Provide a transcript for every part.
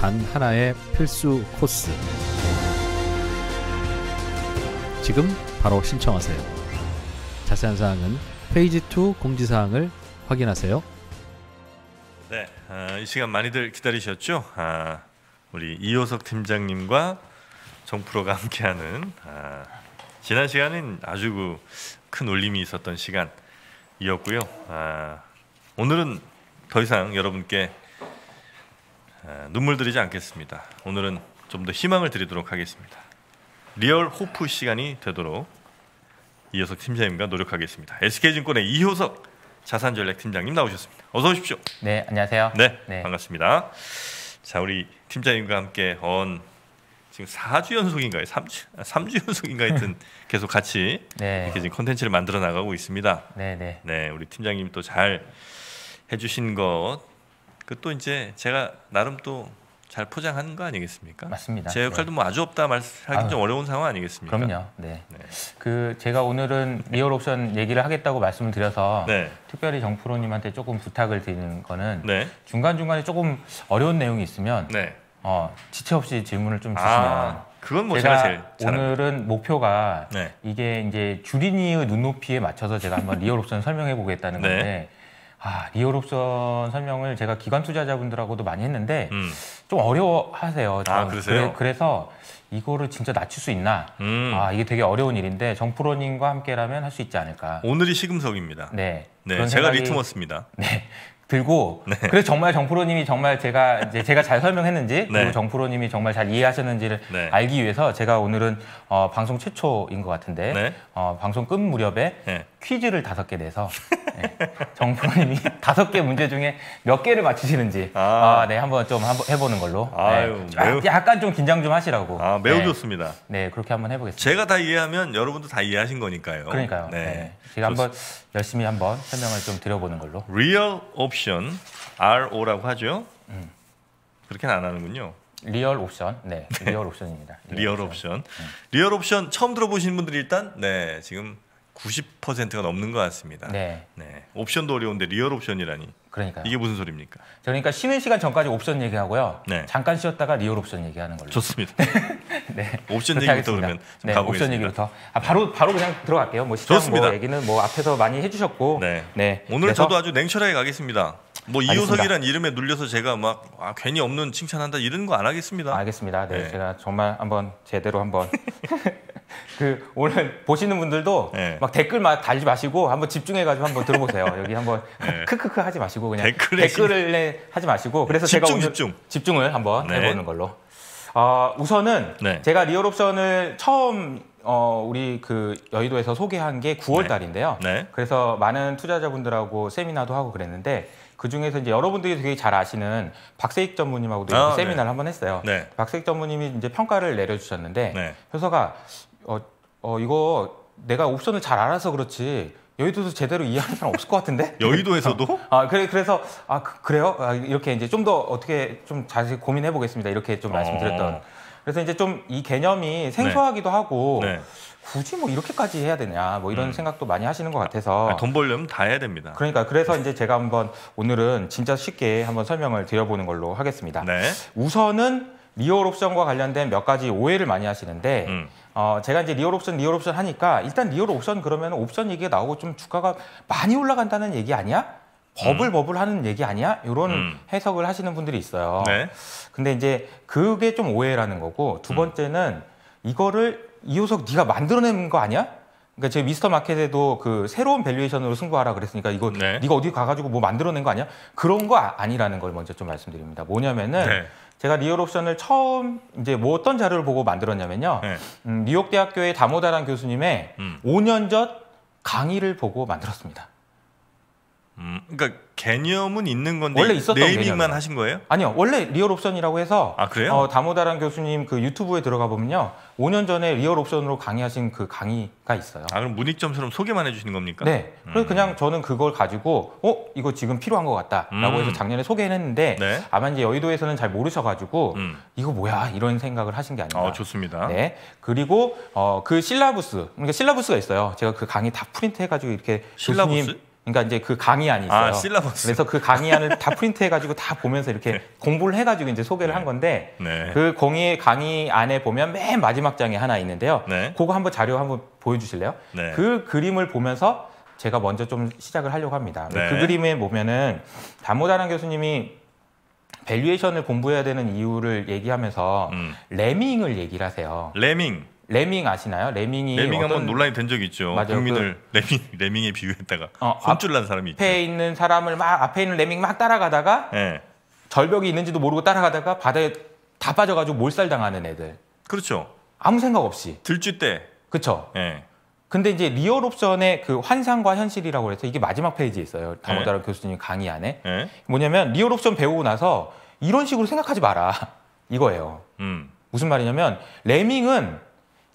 단 하나의 필수 코스. 지금 바로 신청하세요. 자세한 사항은 페이지 2 공지사항을 확인하세요. 네, 아, 이 시간 많이들 기다리셨죠? 아, 우리 이호석 팀장님과 정프로가 함께하는 아, 지난 시간은 아주 그 큰 울림이 있었던 시간이었고요. 아, 오늘은 더 이상 여러분께 눈물 들이지 않겠습니다. 오늘은 좀 더 희망을 드리도록 하겠습니다. 리얼 호프 시간이 되도록 이효석 팀장님과 노력하겠습니다. SK증권의 이효석 자산전략 팀장님 나오셨습니다. 어서 오십시오. 네, 안녕하세요. 네, 네. 반갑습니다. 자, 우리 팀장님과 함께 언 지금 4주 연속인가요? 3주, 3주 아, 연속인가 하여튼 계속 같이 네. 이렇게 지금 컨텐츠를 만들어 나가고 있습니다. 네, 네. 네, 우리 팀장님 또 잘 해주신 것 그또 이제 제가 나름 또 잘 포장하는 거 아니겠습니까? 맞습니다. 제 역할도 네. 뭐 아주 없다 말하기 좀 어려운 상황 아니겠습니까? 그럼요. 네. 네. 그 제가 오늘은 네. 리얼 옵션 얘기를 하겠다고 말씀을 드려서 네. 특별히 정프로님한테 조금 부탁을 드리는 거는 네. 중간 중간에 조금 어려운 내용이 있으면 네. 어, 지체 없이 질문을 좀 아, 주시면 아, 그건 뭐 제가, 제가 오늘은 목표가 이게 이제 주린이의 눈높이에 맞춰서 제가 한번 리얼 옵션 설명해 보겠다는 건데. 아, 리얼옵션 설명을 제가 기관 투자자분들하고도 많이 했는데 음. 좀 어려워하세요. 아, 그러세요? 그래, 서 이거를 진짜 낮출 수 있나? 음. 아, 이게 되게 어려운 일인데 정프로님과 함께라면 할 수 있지 않을까? 오늘이 시금석입니다. 네. 네, 제가 생각이, 리트머스입니다. 네, 들고 네. 그래서 정말 정프로님이 정말 제가 이제 제가 잘 설명했는지 네. 그리고 정프로님이 정말 잘 이해하셨는지를 네. 알기 위해서 제가 오늘은 어, 방송 최초인 것 같은데 네. 어, 방송 끝 무렵에 퀴즈를 다섯 개 내서 네. 정프로님이 다섯 개 문제 중에 몇 개를 맞추시는지 아. 아, 네 한번 좀 한번 해보는 걸로 아유, 네. 매우... 약간 좀 긴장 좀 하시라고 아, 매우 네. 좋습니다 네 그렇게 한번 해보겠습니다 제가 다 이해하면 여러분도 다 이해하신 거니까요 그러니까요 네. 제가 한번 열심히 한번 설명을 좀 드려보는 걸로. Real Option RO라고 하죠. 음. 그렇게는 안 하는군요. 리얼 옵션, 네, 리얼 옵션입니다. 리얼, 리얼 옵션. 옵션. 음. 리얼 옵션 처음 들어보신 분들이 일단 네 지금 90%가 넘는 것 같습니다. 네. 네. 옵션도 어려운데 리얼 옵션이라니. 그러니까 이게 무슨 소리입니까? 그러니까 쉬는 시간 전까지 옵션 얘기하고요. 네. 잠깐 쉬었다가 리얼 옵션 얘기하는 걸로. 좋습니다. 네. 옵션 얘기부터 그러면 네, 가보겠습니다. 옵션 얘기부터. 아, 바로 바로 그냥 들어갈게요. 뭐 시장 뭐 좋습니다. 뭐 얘기는 뭐 앞에서 많이 해주셨고. 네. 네. 오늘 저도 아주 냉철하게 가겠습니다. 뭐 이호석이란 이름에 눌려서 제가 막 아, 괜히 없는 칭찬한다 이런 거 안 하겠습니다. 알겠습니다. 네, 네, 제가 정말 한번 제대로 한번 그 오늘 보시는 분들도 네. 막 댓글 막 달지 마시고 한번 집중해가지고 한번 들어보세요. 여기 한번 네. 크크크 하지 마시고 그냥 댓글에 댓글을 하지 마시고 그래서 집중, 제가 오늘 집중. 집중을 한번 네. 해보는 걸로. 아 우선은 네. 제가 리얼옵션을 처음 어, 우리 그 여의도에서 소개한 게 9월 달인데요. 네. 그래서 많은 투자자분들하고 세미나도 하고 그랬는데 그 중에서 이제 여러분들이 되게 잘 아시는 박세익 전무님하고도 아, 네. 세미나를 네. 한번 했어요. 네. 박세익 전무님이 이제 평가를 내려주셨는데 네. 효서가 어, 어 이거 내가 옵션을 잘 알아서 그렇지 여의도도 제대로 이해하는 사람 없을 것 같은데? 여의도에서도? 어. 아, 그래, 그래서, 아, 그, 래요 아, 이렇게 이제 좀 더 어떻게 좀 자세히 고민해 보겠습니다. 이렇게 좀 아. 말씀드렸던. 어... 그래서 이제 좀 이 개념이 생소하기도 네. 하고, 네. 굳이 뭐 이렇게까지 해야 되냐 뭐 이런 음. 생각도 많이 하시는 것 같아서 아, 돈 벌려면 다 해야 됩니다. 그러니까 그래서 이제 제가 한번 오늘은 진짜 쉽게 한번 설명을 드려보는 걸로 하겠습니다. 네. 우선은 리얼 옵션과 관련된 몇 가지 오해를 많이 하시는데 음. 어, 제가 이제 리얼 옵션, 리얼 옵션 하니까 일단 리얼 옵션 그러면 옵션 얘기가 나오고 좀 주가가 많이 올라간다는 얘기 아니야? 버블 음. 버블 하는 얘기 아니야? 이런 음. 해석을 하시는 분들이 있어요. 네. 근데 이제 그게 좀 오해라는 거고 두 음. 번째는 이거를 이호석 네가 만들어낸 거 아니야? 그러니까 제 미스터 마켓에도 그 새로운 밸류에이션으로 승부하라 그랬으니까 이거 네. 네가 어디 가가지고 뭐 만들어낸 거 아니야? 그런 거 아, 니라는걸 먼저 좀 말씀드립니다. 뭐냐면은 네. 제가 리얼 옵션을 처음 이제 뭐 어떤 자료를 보고 만들었냐면요. 네. 음, 뉴욕 대학교의 다모다란 교수님의 음. 5년 전 강의를 보고 만들었습니다. 음, 그러니까 개념은 있는 건데 원래 있었던 네이밍만 개념이요 하신 거예요? 아니요. 원래 리얼 옵션이라고 해서 아, 그래요? 어, 다모다란 교수님 그 유튜브에 들어가 보면요. 5년 전에 리얼 옵션으로 강의하신 그 강의가 있어요. 아, 그럼 문익점처럼 소개만 해 주시는 겁니까? 네. 그래서 음. 그냥 저는 그걸 가지고 어, 이거 지금 필요한 것 같다라고 음. 해서 작년에 소개를 했는데 네. 아마 이제 여의도에서는 잘 모르셔 가지고 음. 이거 뭐야? 이런 생각을 하신 게 아닌가. 어, 좋습니다. 네. 그리고 어, 그 실라부스. 그러니까 실라부스가 있어요. 제가 그 강의 다 프린트해 가지고 이렇게 실라부스? 교수님 그러니까 이제 그 강의안이 아, 있어요. 아, 실라버스. 그래서 그 강의안을 다 프린트해 가지고 다 보면서 이렇게 네. 공부를 해 가지고 이제 소개를 네. 한 건데 네. 그 공의 강의 안에 보면 맨 마지막 장에 하나 있는데요. 네. 그거 한번 자료 한번 보여 주실래요? 네. 그 그림을 보면서 제가 먼저 좀 시작을 하려고 합니다. 네. 그 그림에 보면은 다모다랑 교수님이 밸류에이션을 공부해야 되는 이유를 얘기하면서 음. 레밍을 얘기를 하세요. 레밍. 레밍 아시나요? 레밍이 레밍 한번 논란이 된 적이 있죠. 맞아요. 국민을 그... 레밍 레밍에 비유했다가 어, 혼쭐난 사람이 있죠. 앞에 있는 사람을 막 앞에 있는 레밍 막 따라가다가 네. 절벽이 있는지도 모르고 따라가다가 바다에 다 빠져가지고 몰살 당하는 애들. 그렇죠. 아무 생각 없이. 들쥐 때. 그렇죠. 네. 근데 이제 리얼 옵션의 그 환상과 현실이라고 해서 이게 마지막 페이지에 있어요. 다모다라 예. 네. 교수님 강의 안에. 네. 뭐냐면 리얼 옵션 배우고 나서 이런 식으로 생각하지 마라. 이거예요. 음. 무슨 말이냐면 레밍은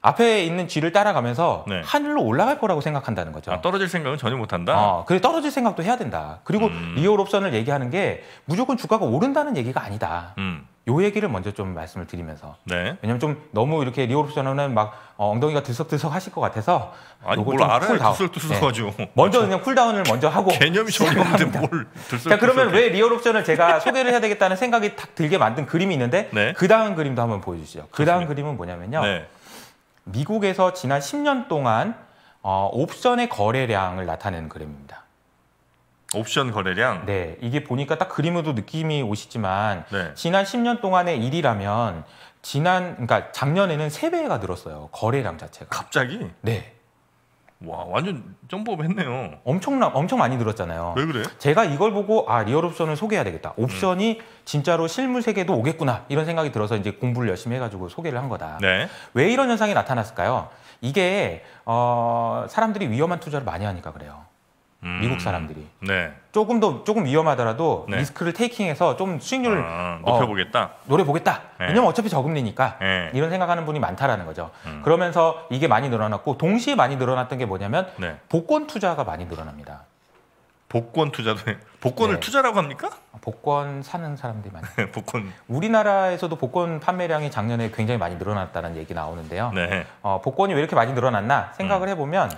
앞에 있는 쥐를 따라가면서 네. 하늘로 올라갈 거라고 생각한다는 거죠. 아, 떨어질 생각은 전혀 못한다. 어, 그래 떨어질 생각도 해야 된다. 그리고 음. 리얼 옵션을 얘기하는 게 무조건 주가가 오른다는 얘기가 아니다. 음. 요 얘기를 먼저 좀 말씀을 드리면서 네. 왜냐면 좀 너무 이렇게 리얼 옵션은 막 어, 엉덩이가 들썩들썩 하실 것 같아서 아니 뭘 알아요 들썩들썩하죠 네. 먼저 그냥 쿨다운을 먼저 하고 개념이 전혀 없는데 뭘 들썩 자 그러면 왜 리얼 옵션을 제가 소개를 해야 되겠다는 생각이 딱 들게 만든 그림이 있는데 네. 그 다음 그림도 한번 보여주시죠 그 다음 그림은 뭐냐면요 네. 미국에서 지난 10년 동안 어, 옵션의 거래량을 나타내는 그림입니다. 옵션 거래량? 네, 이게 보니까 딱 그림으로 느낌이 오시지만 네. 지난 10년 동안의 일이라면 지난 그러니까 작년에는 3배가 늘었어요. 거래량 자체가. 갑자기? 네. 와 완전 점프업했네요. 엄청나 엄청 많이 늘었잖아요. 왜 그래? 제가 이걸 보고 아 리얼 옵션을 소개해야 되겠다. 옵션이 음. 진짜로 실물 세계도 오겠구나 이런 생각이 들어서 이제 공부를 열심히 해가지고 소개를 한 거다. 네. 왜 이런 현상이 나타났을까요? 이게 어, 사람들이 위험한 투자를 많이 하니까 그래요. 음. 미국 사람들이 네. 조금 더 조금 위험하더라도 네. 리스크를 테이킹해서 좀 수익률을 아, 높여보겠다 어, 노려보겠다 네. 왜냐면 어차피 저금리니까 네. 이런 생각하는 분이 많다라는 거죠 음. 그러면서 이게 많이 늘어났고 동시에 많이 늘어났던 게 뭐냐면 네. 복권 투자가 많이 늘어납니다 복권 투자도 복권을 네. 투자라고 합니까? 복권 사는 사람들이 많이 복권 우리나라에서도 복권 판매량이 작년에 굉장히 많이 늘어났다는 얘기 나오는데요 어, 복권이 왜 이렇게 많이 늘어났나 생각을 음. 해보면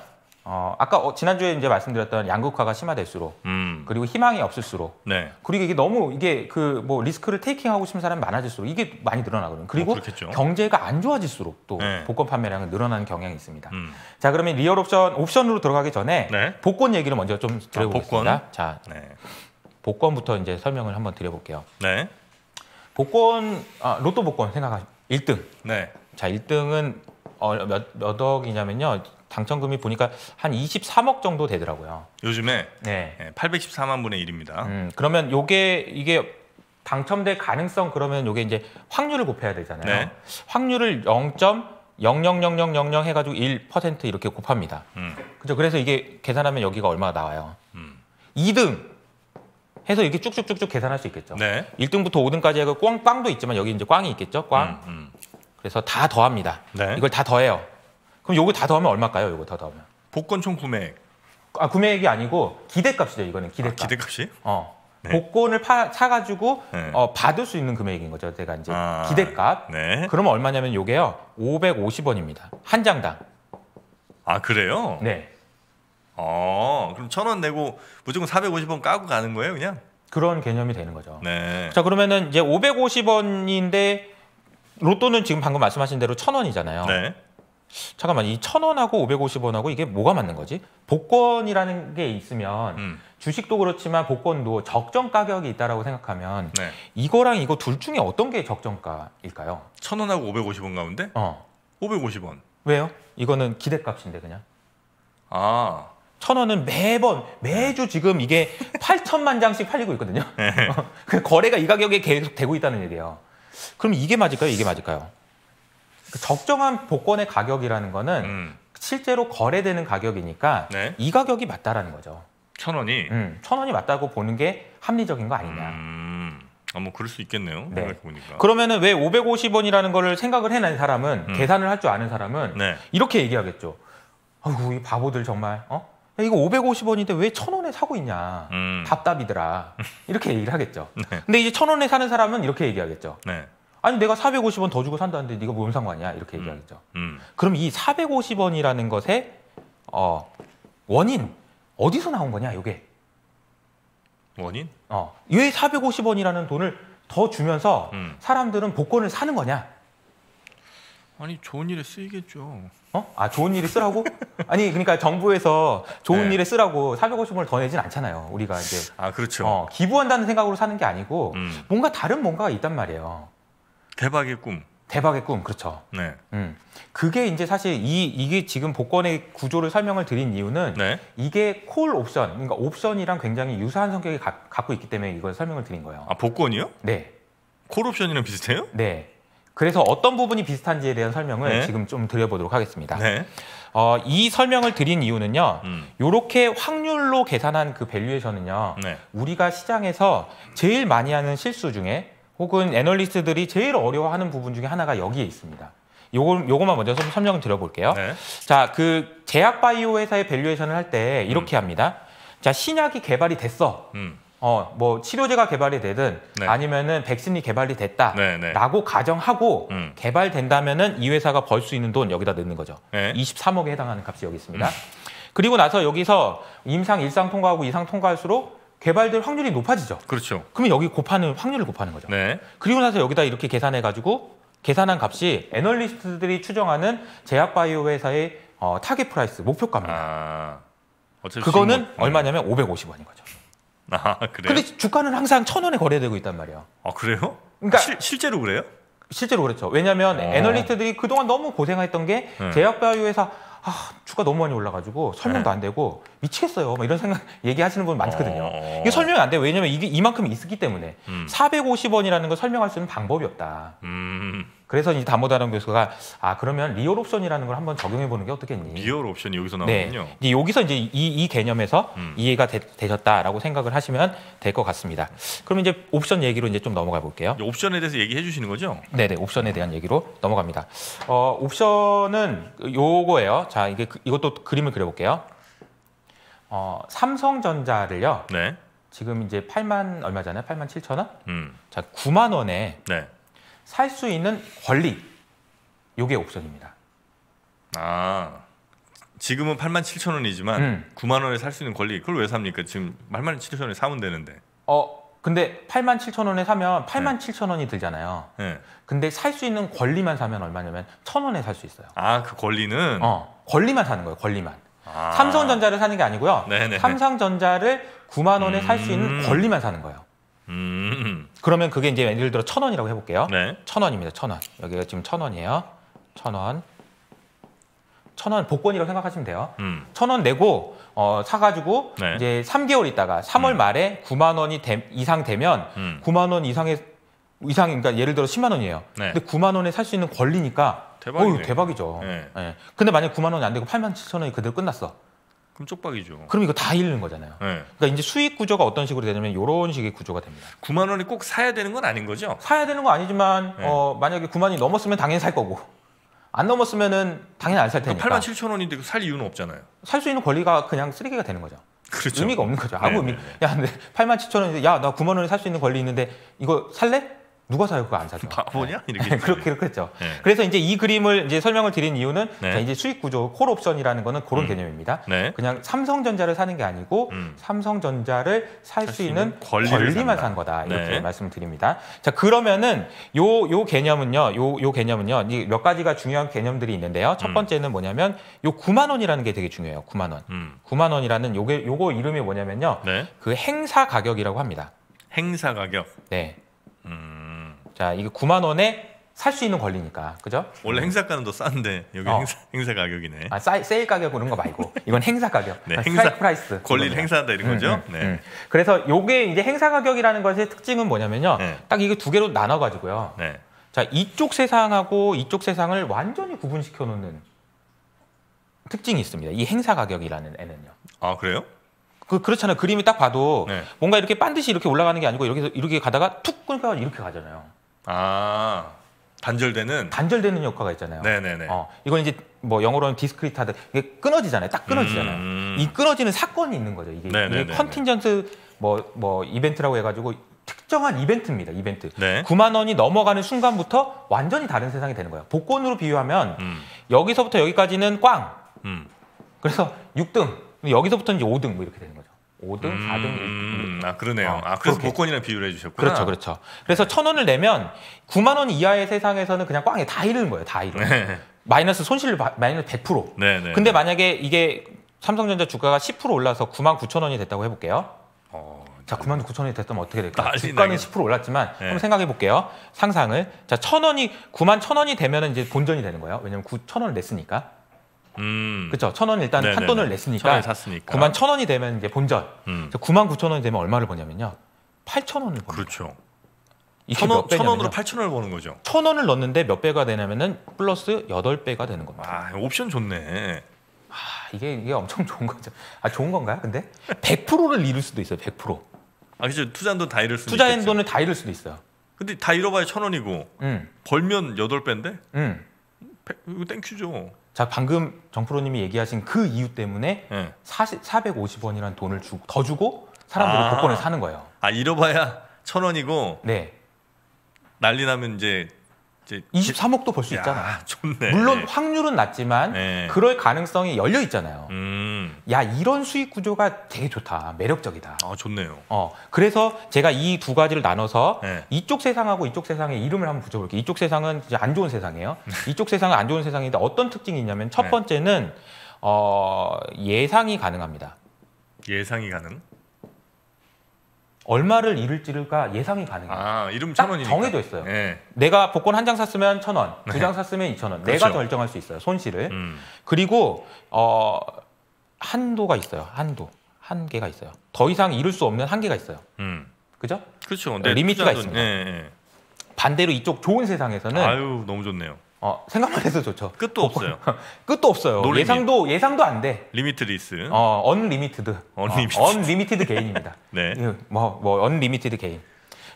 어, 아까 어, 지난주에 이제 말씀드렸던 양극화가 심화될수록 음. 그리고 희망이 없을수록 네. 그리고 이게 너무 이게 그 뭐 리스크를 테이킹하고 싶은 사람이 많아질수록 이게 많이 늘어나거든요. 그리고 어, 경제가 안 좋아질수록 또 네. 복권 판매량은 늘어나는 경향이 있습니다. 음. 자 그러면 리얼 옵션 옵션으로 들어가기 전에 네. 복권 얘기를 먼저 좀 아, 드려보겠습니다. 아, 복권. 자 네. 복권부터 이제 설명을 한번 드려볼게요. 네. 복권 아, 로또 복권 생각하 1등. 자 1등은 어, 몇, 몇 억이냐면요. 당첨금이 보니까 한 23억 정도 되더라고요. 요즘에 네. 814만 예, 분의 1입니다. 음, 그러면 요게 이게 당첨될 가능성 그러면 요게 이제 확률을 곱해야 되잖아요. 네. 확률을 0.0000000해 가지고 1% 이렇게 곱합니다. 음. 그죠? 그래서 이게 계산하면 여기가 얼마 나와요. 음. 2등 해서 이렇게 쭉쭉쭉쭉 계산할 수 있겠죠. 네. 1등부터 5등까지 해서 꽝 빵도 있지만 여기 이제 꽝이 있겠죠. 꽝. 음, 음, 그래서 다 더합니다. 네. 이걸 다 더해요. 그럼 요거 다 더하면 얼마일까요? 요거 다 더하면. 복권 총 구매액. 아, 구매액이 아니고 기대값이죠, 이거는 아, 기대값. 아, 기대값이? 어. 네. 복권을 파, 사가지고 네. 어, 받을 수 있는 금액인 거죠. 제가 이제 아, 기대값. 네. 그럼 얼마냐면 요게요. 550원입니다. 한 장당. 아, 그래요? 네. 어, 그럼 천 원 내고 무조건 450원 까고 가는 거예요, 그냥? 그런 개념이 되는 거죠. 네. 자, 그러면은 이제 550원인데 로또는 지금 방금 말씀하신 대로 천원이잖아요 네. 잠깐만 이 천원하고 오백오십 원하고 이게 뭐가 맞는 거지? 복권이라는 게 있으면 음. 주식도 그렇지만 복권도 적정 가격이 있다라고 생각하면 네. 이거랑 이거 둘 중에 어떤 게 적정가일까요? 천원하고 오백오십 원 가운데? 어. 오백오십 원 왜요? 이거는 기대값인데 그냥. 아. 천 원은 매번 매주 네. 지금 이게 8천만 장씩 팔리고 있거든요. 네. 그 거래가 이 가격에 계속 되고 있다는 얘기예요. 그럼 이게 맞을까요? 이게 맞을까요? 그 적정한 복권의 가격이라는 거는 음. 실제로 거래되는 가격이니까 네. 이 가격이 맞다라는 거죠. 천 원이 음, 천 원이 맞다고 보는 게 합리적인 거 아니냐. 음, 아, 뭐 그럴 수 있겠네요. 네. 생각해보니까. 그러면은 왜 550원이라는 걸 생각을 해낸 사람은 음. 계산을 할 줄 아는 사람은 네. 이렇게 얘기하겠죠. 아이고 이 바보들 정말 어? 야, 이거 550원인데 왜 천원에 사고 있냐. 음. 답답이더라. 이렇게 얘기를 하겠죠. 네. 근데 이제 천원에 사는 사람은 이렇게 얘기하겠죠. 네. 아니 내가 450원 더 주고 산다는데 네가 뭔 상관이야 이렇게 음. 얘기하겠죠. 음, 음. 그럼 이 450원이라는 것의 어, 원인 어디서 나온 거냐 이게 원인? 어, 왜 450원이라는 돈을 더 주면서 음. 사람들은 복권을 사는 거냐? 아니 좋은 일에 쓰이겠죠. 어? 아 좋은 일에 쓰라고? 아니 그러니까 정부에서 좋은 네. 일에 쓰라고 450원을 더 내진 않잖아요. 우리가 이제 아 그렇죠. 어, 기부한다는 생각으로 사는 게 아니고 음. 뭔가 다른 뭔가가 있단 말이에요. 대박의 꿈. 대박의 꿈, 그렇죠. 네. 음. 그게 이제 사실 이, 이게 지금 복권의 구조를 설명을 드린 이유는 네. 이게 콜 옵션, 그러니까 옵션이랑 굉장히 유사한 성격이 가, 갖고 있기 때문에 이걸 설명을 드린 거예요. 아, 복권이요? 네. 콜 옵션이랑 비슷해요? 네. 그래서 어떤 부분이 비슷한지에 대한 설명을 네. 지금 좀 드려보도록 하겠습니다. 네. 어, 이 설명을 드린 이유는요. 이렇게 음. 확률로 계산한 그밸류에서는요 네. 우리가 시장에서 제일 많이 하는 실수 중에 혹은 애널리스트들이 제일 어려워하는 부분 중에 하나가 여기에 있습니다. 요거, 요거만 먼저 설명을 드려볼게요. 네. 자, 그 제약 바이오 회사의 밸류에이션을 할 때 이렇게 음. 합니다. 자, 신약이 개발이 됐어. 음. 어, 뭐 치료제가 개발이 되든 네. 아니면은 백신이 개발이 됐다라고 네, 네. 가정하고 음. 개발된다면은 이 회사가 벌 수 있는 돈 여기다 넣는 거죠. 네. 23억에 해당하는 값이 여기 있습니다. 음. 그리고 나서 여기서 임상 일상 통과하고 이상 통과할수록 개발될 확률이 높아지죠. 그렇죠. 그러면 여기 곱하는 확률을 곱하는 거죠. 네. 그리고 나서 여기다 이렇게 계산해 가지고 계산한 값이 애널리스트들이 추정하는 제약바이오 회사의 어, 타겟 프라이스 목표가입니다. 아, 그거는 뭐, 네. 얼마냐면 550원인 거죠. 아, 그래요? 근데 주가는 항상 천 원에 거래되고 있단 말이에요. 아, 그래요? 그러니까 시, 실제로 그래요? 실제로 그렇죠. 왜냐하면 어. 애널리스트들이 그동안 너무 고생했던 게 네. 제약바이오 회사 아, 주가 너무 많이 올라가지고 설명도 네. 안 되고 미치겠어요. 막 이런 생각 얘기하시는 분 많거든요. 어... 이게 설명이 안 돼요. 왜냐면 이게 이만큼 있기 었 때문에 음. 450원이라는 걸 설명할 수 있는 방법이 없다. 음... 그래서 이 다모다른 교수가 아 그러면 리얼 옵션이라는 걸 한번 적용해 보는 게 어떻겠니? 리얼 옵션이 여기서 네. 나오군요. 네. 이제 여기서 이제 이, 이 개념에서 음. 이해가 되, 셨다라고 생각을 하시면 될 것 같습니다. 그럼 이제 옵션 얘기로 이제 좀 넘어가 볼게요. 옵션에 대해서 얘기해 주시는 거죠? 네네 네. 옵션에 대한 얘기로 넘어갑니다. 어 옵션은 요거예요. 자 이게 그, 이것도 그림을 그려볼게요. 어 삼성전자를요. 네. 지금 이제 8만 얼마잖아요. 8만 7천 원. 음. 자 9만 원에 네. 살수 있는 권리 요게 옵션입니다. 아 지금은 8만 7천 원이지만 음. 9만 원에 살 수 있는 권리 그걸 왜 삽니까? 지금 8만 7천 원에 사면 되는데. 어 근데 8만 7천 원에 사면 8만 네. 7천 원이 들잖아요. 네. 근데 살 수 있는 권리만 사면 얼마냐면 천 원에 살 수 있어요. 아그 권리는 어 권리만 사는 거예요. 권리만. 아. 삼성전자를 사는 게 아니고요. 네네. 네. 삼성전자를 9만 원에 음... 살수 있는 권리만 사는 거예요. 음. 그러면 그게 이제 예를 들어 천 원이라고 해볼게요. 네. 천 원입니다. 천 원. 여기가 지금 천 원이에요. 천 원. 천 원 복권이라고 생각하시면 돼요. 음. 천원 내고 어, 사가지고 네. 이제 3개월 있다가 3월 음. 말에 9만 원이 되, 이상 되면 9만원 음. 이상의 이상 그러니까 예를 들어 1 0만 원이에요. 네. 근데 9만 원에 살 수 있는 권리니까 대박이네. 어 대박이죠. 네. 네. 근데 만약 9만 원이 안 되고 8만 7천 원이 그대로 끝났어. 그럼 쪽박이죠. 그럼 이거 다 잃는 거잖아요. 네. 그러니까 이제 수익 구조가 어떤 식으로 되냐면 이런 식의 구조가 됩니다. 9만 원이 꼭 사야 되는 건 아닌 거죠? 사야 되는 건 아니지만 네. 어, 만약에 9만이 넘었으면 당연히 살 거고 안넘었으면 당연히 안살 그러니까 테니까. 8만 7천 원인데 그 살 이유는 없잖아요. 살 수 있는 권리가 그냥 쓰레기가 되는 거죠. 그렇죠. 의미가 없는 거죠. 아무 네, 의미. 네, 네. 야, 근데 8만 7천 원인데 야, 나 9만 원에 살 수 있는 권리 있는데 이거 살래? 누가 사요 그거 안 사죠. 바보냐 네. 이렇게 네, 그렇게 그렇겠죠. 네. 그래서 이제 이 그림을 이제 설명을 드린 이유는 네. 자, 이제 수익 구조 콜 옵션이라는 거는 그런 음. 개념입니다. 네. 그냥 삼성전자를 사는 게 아니고 음. 삼성전자를 살 수 있는 권리만 산다. 산 거다 이렇게 말씀드립니다. 자 그러면은 요 요 개념은요 요 요 개념은요 이 몇 가지가 중요한 개념들이 있는데요. 첫 음. 번째는 뭐냐면 요 9만 원이라는 게 되게 중요해요. 9만 원. 음. 9만 원이라는 요게 요거 이름이 뭐냐면요. 그 행사 가격이라고 합니다. 행사 가격. 네. 음. 자, 이게 9만 원에 살 수 있는 권리니까, 그죠? 원래 음. 행사가는 더 싼데 여기 어. 행사, 행사 가격이네. 아, 사이, 세일 가격 그런 거 말고 이건 행사 가격. 네, 아, 행사 프라이스. 권리를 행사한다 이런 음, 거죠. 음, 네. 음. 그래서 요게 이제 행사 가격이라는 것의 특징은 뭐냐면요. 네. 딱 이게 두 개로 나눠 가지고요. 네. 자, 이쪽 세상하고 이쪽 세상을 완전히 구분시켜 놓는 특징이 있습니다. 이 행사 가격이라는 애는요. 아, 그래요? 그 그렇잖아요. 그림이 딱 봐도 네. 뭔가 이렇게 반드시 이렇게 올라가는 게 아니고 이렇게 이렇게 가다가 툭 끊겨 이렇게 가잖아요. 아 단절되는 단절되는 효과가 있잖아요. 네네네. 어, 이건 이제 뭐 영어로는 디스크리트하다 이게 끊어지잖아요. 딱 끊어지잖아요. 음... 이 끊어지는 사건이 있는 거죠. 이게, 이게 컨틴전트 뭐뭐 뭐 이벤트라고 해가지고 특정한 이벤트입니다. 이벤트. 네. 9만 원이 넘어가는 순간부터 완전히 다른 세상이 되는 거예요. 복권으로 비유하면 음. 여기서부터 여기까지는 꽝. 음. 그래서 6등. 여기서부터 이제 5등 뭐 이렇게 되는 거죠. 5등, 음, 4등, 1등. 음, 아, 그러네요. 어, 아, 그래서 그렇게. 복권이랑 비유를 해주셨구나. 그렇죠, 그렇죠. 그래서 네. 천 원을 내면 9만 원 이하의 세상에서는 그냥 꽝이 다 잃은 거예요, 다 잃어. 네. 마이너스 손실 마이너스 100%. 네, 네. 근데 네. 만약에 이게 삼성전자 주가가 10% 올라서 9만 9천 원이 됐다고 해볼게요. 어, 자, 9만 9천 원이 됐다면 어떻게 될까요? 주가는 10% 올랐지만 네. 한번 생각해 볼게요. 상상을. 자, 천 원이 9만 천 원이 되면 이제 본전이 되는 거예요. 왜냐면 9천 원을 냈으니까. 음. 그렇죠. 천 원 일단 네네네. 판돈을 냈으니까. 샀으니까. 9만 천 원이 되면 이제 본전. 음. 9만 9천 원이 되면 얼마를 버냐면요. 8천 원을 버는 그렇죠. 천, 원, 천 원으로 8천 원을 버는 거죠. 천 원을 넣는데 몇 배가 되냐면은 플러스 8배가 되는 겁니다. 아, 옵션 좋네. 아, 이게 이게 엄청 좋은 거죠. 아, 좋은 건가요? 근데 100%를 잃을 수도 있어요. 100%. 아, 그죠. 투자한 돈다 잃을 수도 투자한 있 돈을 다 잃을 수도 있어요. 근데 다 잃어봐야 천 원이고 음. 벌면 8배인데? 음. 이거 땡큐죠. 자 방금 정프로님이 얘기하신 그 이유 때문에 네. 4 5 0원이란 돈을 주, 더 주고 사람들이 아 복권을 사는 거예요. 아 잃어봐야 천 원이고 네. 난리 나면 이제, 이제 23억도 벌 수 있잖아. 좋네. 물론 네. 확률은 낮지만 네. 그럴 가능성이 열려 있잖아요. 음. 야 이런 수익 구조가 되게 좋다, 매력적이다. 아 좋네요. 어 그래서 제가 이 두 가지를 나눠서 네. 이쪽 세상하고 이쪽 세상의 이름을 한번 붙여볼게요. 이쪽 세상은 이제 안 좋은 세상이에요. 네. 이쪽 세상은 안 좋은 세상인데 어떤 특징이 있냐면 첫 네. 번째는 어, 예상이 가능합니다. 예상이 가능? 얼마를 잃을지가 를 예상이 가능해요. 아, 이름 천원이 정해져 있어요. 네. 내가 복권 한 장 샀으면 천 원, 두장 네. 샀으면 이천 원. 그렇죠. 내가 결정할 수 있어요, 손실을. 음. 그리고 어, 한도가 있어요. 한도. 한계가 있어요. 더 이상 이룰 수 없는 한계가 있어요. 음. 그죠? 그렇죠. 네, 네, 리미트가 투자도, 있습니다. 네, 네. 반대로 이쪽 좋은 세상에서는 아유, 너무 좋네요. 어, 생각만 해도 좋죠. 끝도 없어요. 끝도 없어요. No 예상도 예상도 안 돼. 리미트리스. 어, 언리미티드. 언리미티드. 어, 언리미티드 개인입니다. 네. 예, 뭐 뭐, 언리미티드 개인.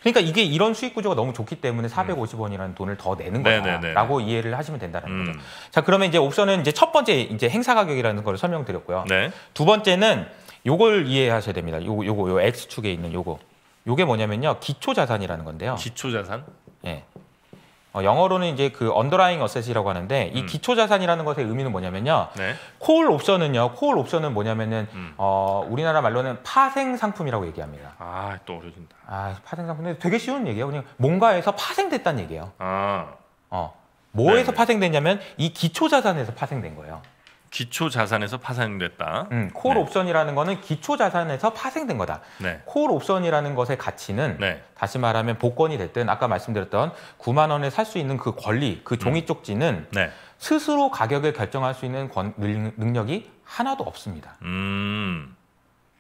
그러니까 이게 이런 수익 구조가 너무 좋기 때문에 450원이라는 음. 돈을 더 내는 거다라고 이해를 하시면 된다는 음. 거죠. 자 그러면 이제 옵션은 이제 첫 번째 이제 행사 가격이라는 걸 설명드렸고요. 네. 두 번째는 요걸 이해하셔야 됩니다. 요 요거 요 X축에 있는 요거. 요게 뭐냐면요. 기초 자산이라는 건데요. 기초 자산? 예. 네. 어, 영어로는 이제 그 언더라잉 어셋이라고 하는데 이 음. 기초 자산이라는 것의 의미는 뭐냐면요. 네. 콜 옵션은요. 콜 옵션은 뭐냐면은 음. 어, 우리나라 말로는 파생 상품이라고 얘기합니다. 아, 또 어려진다. 아, 파생 상품인데 되게 쉬운 얘기예요. 그냥 뭔가에서 파생됐다는 얘기예요. 아. 어. 뭐에서 네, 네. 파생됐냐면 이 기초 자산에서 파생된 거예요. 기초 자산에서 파생됐다. 음, 콜 네. 옵션이라는 거는 기초 자산에서 파생된 거다. 네. 콜 옵션이라는 것의 가치는 네. 다시 말하면 복권이 됐든 아까 말씀드렸던 9만 원에 살 수 있는 그 권리, 그 음. 종이 쪽지는 음. 스스로 가격을 결정할 수 있는 권, 능력이 하나도 없습니다. 음.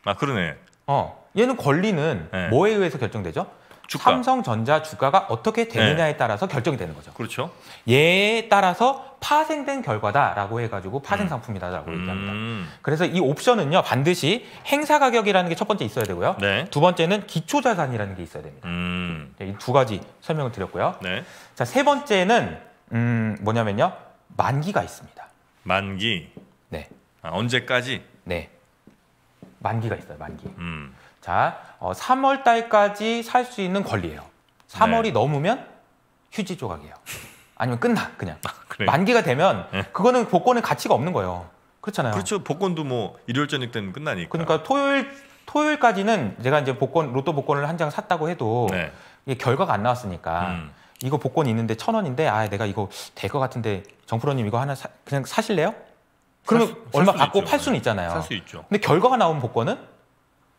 아, 그러네. 어. 얘는 권리는 네. 뭐에 의해서 결정되죠? 주가. 삼성전자 주가가 어떻게 되느냐에 네. 따라서 결정이 되는 거죠. 그렇죠. 얘에 따라서 파생된 결과다라고 해가지고 파생 음. 상품이다라고 음. 얘기합니다. 그래서 이 옵션은요 반드시 행사 가격이라는 게 첫 번째 있어야 되고요. 네. 두 번째는 기초 자산이라는 게 있어야 됩니다. 음. 네, 이두 가지 설명을 드렸고요. 네. 자세 번째는 음, 뭐냐면요 만기가 있습니다. 만기. 네. 아, 언제까지? 네. 만기가 있어요. 만기. 음. 자, 어, 3월 달까지 살 수 있는 권리예요. 3월이 네. 넘으면 휴지 조각이에요. 아니면 끝나 그냥. 아, 만기가 되면 예. 그거는 복권의 가치가 없는 거예요. 그렇잖아요. 그렇죠. 복권도 뭐 일요일 저녁 때는 끝나니까. 그러니까 토요일 토요일까지는 제가 이제 복권 로또 복권을 한 장 샀다고 해도 네. 이게 결과가 안 나왔으니까 음. 이거 복권 있는데 천 원인데 아 내가 이거 될 것 같은데 정프로님 이거 하나 사, 그냥 사실래요? 그러면 수, 얼마 받고 있죠. 팔 수는 네. 있잖아요. 살 수 있죠. 근데 결과가 나온 복권은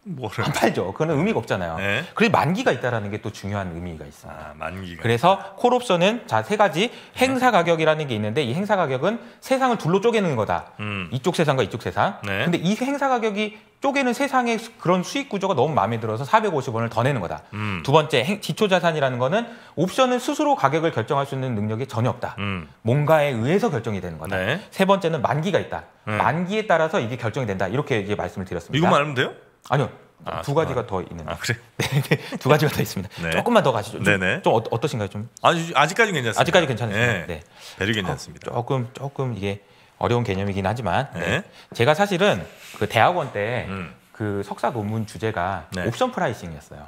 뭐를? 안 팔죠. 그거는 의미가 없잖아요. 네. 그리고 만기가 있다라는 게 또 중요한 의미가 있습니다. 아, 만기가. 그래서 있다. 콜옵션은 자 세 가지 네. 행사 가격이라는 게 있는데 이 행사 가격은 세상을 둘로 쪼개는 거다. 음. 이쪽 세상과 이쪽 세상. 네. 근데 이 행사 가격이 쪼개는 세상의 그런 수익 구조가 너무 마음에 들어서 450원을 더 내는 거다. 음. 두 번째 지초 자산이라는 거는 옵션은 스스로 가격을 결정할 수 있는 능력이 전혀 없다. 음. 뭔가에 의해서 결정이 되는 거다. 네. 세 번째는 만기가 있다. 네. 만기에 따라서 이게 결정이 된다. 이렇게 이제 말씀을 드렸습니다. 이거만 알면 돼요? 아니요. 아, 두 가지가 아, 더 있는데. 아, 그래? 네, 네, 두 가지가 더 있습니다. 네. 조금만 더 가시죠. 좀, 네네. 좀 어, 떠신가요좀 아주 아직까지 괜찮습니다. 아직까지 괜찮습니다. 네. 네. 배려 어, 괜찮습니다. 조금 조금 이게 어려운 개념이긴 하지만 네. 네. 제가 사실은 그 대학원 때그 음. 그 석사 논문 주제가 네. 옵션 프라이싱이었어요.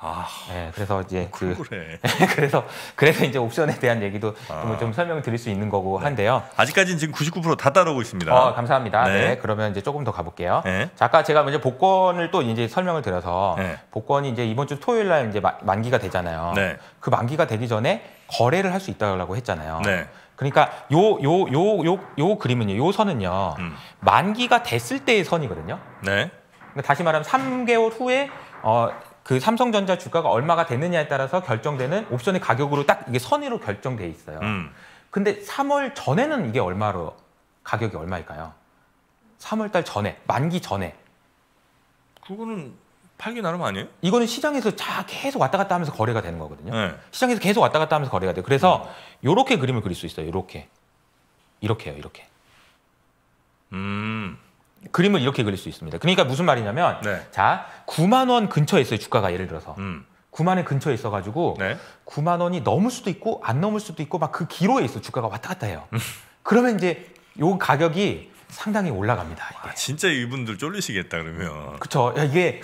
아, 네, 그래서 이제 뭐 그 그래. 네, 서 그래서 이제 옵션에 대한 얘기도 아. 좀, 좀 설명을 드릴 수 있는 거고 네. 한데요. 아직까지는 지금 99%다 따라오고 있습니다. 어, 감사합니다. 네. 네. 그러면 이제 조금 더 가볼게요. 네. 자, 아까 제가 먼저 복권을 또 이제 설명을 드려서 네. 복권이 이제 이번 주 토요일 날 이제 만기가 되잖아요. 네. 그 만기가 되기 전에 거래를 할 수 있다고 했잖아요. 네. 그러니까 요 요 요 요 요 그림은요. 요 선은요. 음. 만기가 됐을 때의 선이거든요. 네. 그러니까 다시 말하면 3개월 후에 어, 그 삼성전자 주가가 얼마가 되느냐에 따라서 결정되는 옵션의 가격으로 딱 이게 선의로 결정돼 있어요. 음. 근데 3월 전에는 이게 얼마로 가격이 얼마일까요? 3월 달 전에 만기 전에 그거는 팔기 나름 아니에요? 이거는 시장에서 자 계속 왔다 갔다 하면서 거래가 되는 거거든요. 네. 시장에서 계속 왔다 갔다 하면서 거래가 돼요. 그래서 이렇게 음. 그림을 그릴 수 있어요. 이렇게 이렇게요, 이렇게. 음. 그림을 이렇게 그릴 수 있습니다. 그러니까 무슨 말이냐면 네. 자 9만 원 근처에 있어요 주가가 예를 들어서 음. 9만 원 근처에 있어가지고 네. 9만 원이 넘을 수도 있고 안 넘을 수도 있고 막 그 기로에 있어 주가가 왔다 갔다 해요. 음. 그러면 이제 요 가격이 상당히 올라갑니다. 와, 아, 진짜 이분들 쫄리시겠다 그러면. 그렇죠. 이게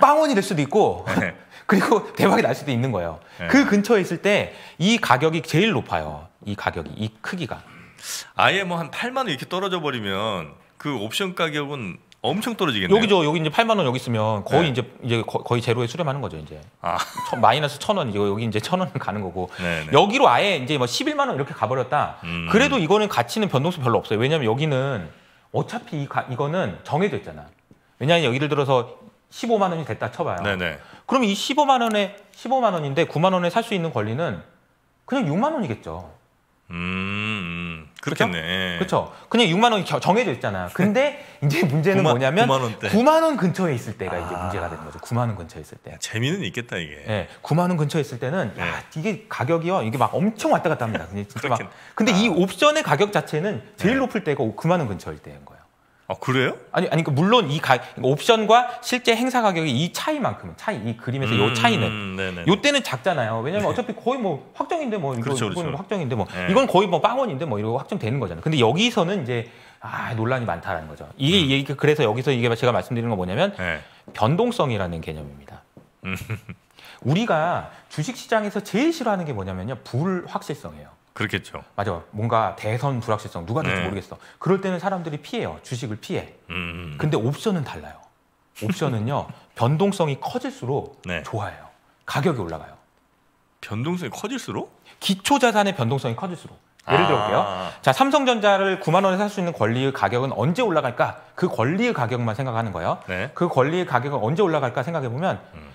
빵원이 될 수도 있고 네. 그리고 대박이 날 수도 있는 거예요. 네. 그 근처에 있을 때 이 가격이 제일 높아요. 이 가격이 이 크기가. 아예 뭐 한 8만 원 이렇게 떨어져 버리면 그 옵션 가격은 엄청 떨어지겠네요. 여기죠. 여기 이제 8만 원 여기 있으면 거의 네. 이제 이제 거의 제로에 수렴하는 거죠, 이제. 아. 천, 마이너스 천 원, 이거 여기 이제 천원 가는 거고. 네네. 네. 여기로 아예 이제 뭐 11만 원 이렇게 가버렸다. 음. 그래도 이거는 가치는 변동수 별로 없어요. 왜냐면 여기는 어차피 이 가, 이거는 정해져 있잖아. 왜냐면 여기를 들어서 15만 원이 됐다 쳐봐요. 네네. 네. 그럼 이 15만 원에 15만 원인데 9만 원에 살 수 있는 권리는 그냥 6만 원이겠죠. 음, 음. 그렇겠네. 그렇죠. 그냥 6만 원이 정해져 있잖아. 요 근데 이제 문제는 9만, 뭐냐면 9만, 원 9만 원 근처에 있을 때가 아. 이제 문제가 되는 거죠. 9만 원 근처에 있을 때. 야, 재미는 있겠다 이게. 네, 예, 9만 원 근처에 있을 때는 네. 야, 이게 가격이요. 이게 막 엄청 왔다 갔다 합니다. 진짜 막. 근데 아. 이 옵션의 가격 자체는 제일 네. 높을 때가 9만 원 근처일 때인 거예요. 아, 그래요? 아니, 아니, 그러니까 물론 이 가, 그러니까 옵션과 실제 행사 가격이이차이만큼 차이, 이 그림에서 음, 이 차이는. 네네. 요때는 작잖아요. 왜냐면 네. 어차피 거의 뭐 확정인데 뭐, 이거, 그렇죠, 그렇죠. 확정인데 뭐, 네. 이건 거의 뭐 빵원인데 뭐, 이러고 확정되는 거잖아요. 근데 여기서는 이제, 아, 논란이 많다라는 거죠. 이게, 음. 이게 그래서 여기서 이게 제가 말씀드리는 건 뭐냐면, 네. 변동성이라는 개념입니다. 음. 우리가 주식시장에서 제일 싫어하는 게 뭐냐면요. 불확실성이에요. 그렇겠죠. 맞아. 뭔가 대선 불확실성 누가 될지 네. 모르겠어. 그럴 때는 사람들이 피해요. 주식을 피해. 음. 음. 근데 옵션은 달라요. 옵션은요 변동성이 커질수록 네. 좋아요. 가격이 올라가요. 변동성이 커질수록? 기초 자산의 변동성이 커질수록. 예를 들어볼게요. 아. 자, 삼성전자를 9만 원에 살 수 있는 권리의 가격은 언제 올라갈까? 그 권리의 가격만 생각하는 거예요. 네. 그 권리의 가격은 언제 올라갈까 생각해 보면 음.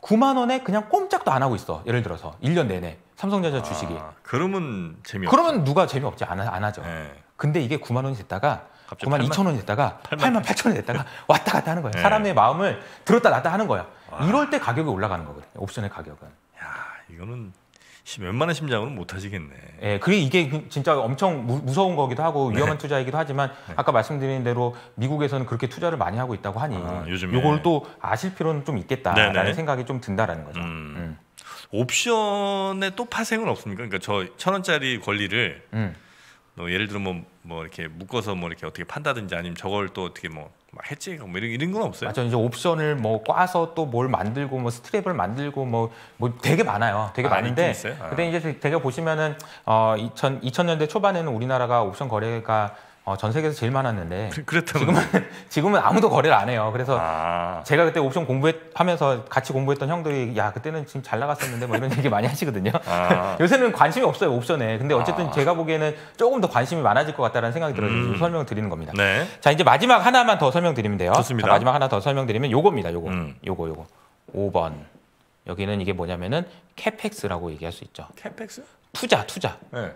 9만 원에 그냥 꼼짝도 안 하고 있어. 예를 들어서 1년 내내 삼성전자 주식이. 아, 그러면 재미없. 그러면 누가 재미없지 안, 안 하죠. 네. 근데 이게 9만 원이 됐다가 9만 8만, 2천 원이 됐다가 8만, 8만 8천 원이 됐다가 왔다 갔다 하는 거야. 네. 사람의 마음을 들었다 놨다 하는 거야. 와. 이럴 때 가격이 올라가는 거거든. 요 옵션의 가격은. 야, 이거는 웬만한 심장으로는 못 하시겠네. 예, 그리고 이게 그 진짜 엄청 무, 서운 거기도 하고 네. 위험한 네. 투자이기도 하지만 네. 아까 말씀드린 대로 미국에서는 그렇게 투자를 많이 하고 있다고 하니 아, 요즘에 요걸 또 아실 필요는 좀 있겠다라는 네네. 네. 생각이 좀 든다라는 거죠. 음. 음. 옵션에 또 파생은 없습니까? 그러니까 저 천 원짜리 권리를 음. 뭐 예를 들어 뭐, 뭐 이렇게 묶어서 뭐 이렇게 어떻게 판다든지 아니면 저걸 또 어떻게 뭐 해체가뭐 이런 이런 건 없어요. 맞아 이제 옵션을 뭐 꽈서 또 뭘 만들고 뭐 스트랩을 만들고 뭐뭐 뭐 되게 많아요. 되게 아, 많은데 아. 근데 이제 되게 보시면은 어 2000, 2000년대 초반에는 우리나라가 옵션 거래가 어, 전 세계에서 제일 많았는데 그렇다면 지금은 지금은 아무도 거래를 안 해요. 그래서 아... 제가 그때 옵션 공부하면서 같이 공부했던 형들이 야 그때는 지금 잘 나갔었는데 뭐 이런 얘기 많이 하시거든요. 아... 요새는 관심이 없어요 옵션에. 근데 어쨌든 아... 제가 보기에는 조금 더 관심이 많아질 것 같다는 생각이 들어서 음... 설명 드리는 겁니다. 네. 자 이제 마지막 하나만 더 설명드리면 돼요. 좋습니다. 자, 마지막 하나 더 설명드리면 요겁니다. 요거 음. 요거 요거 5번 여기는 이게 뭐냐면은 캐펙스라고 얘기할 수 있죠. 캐펙스? 투자 투자. 네.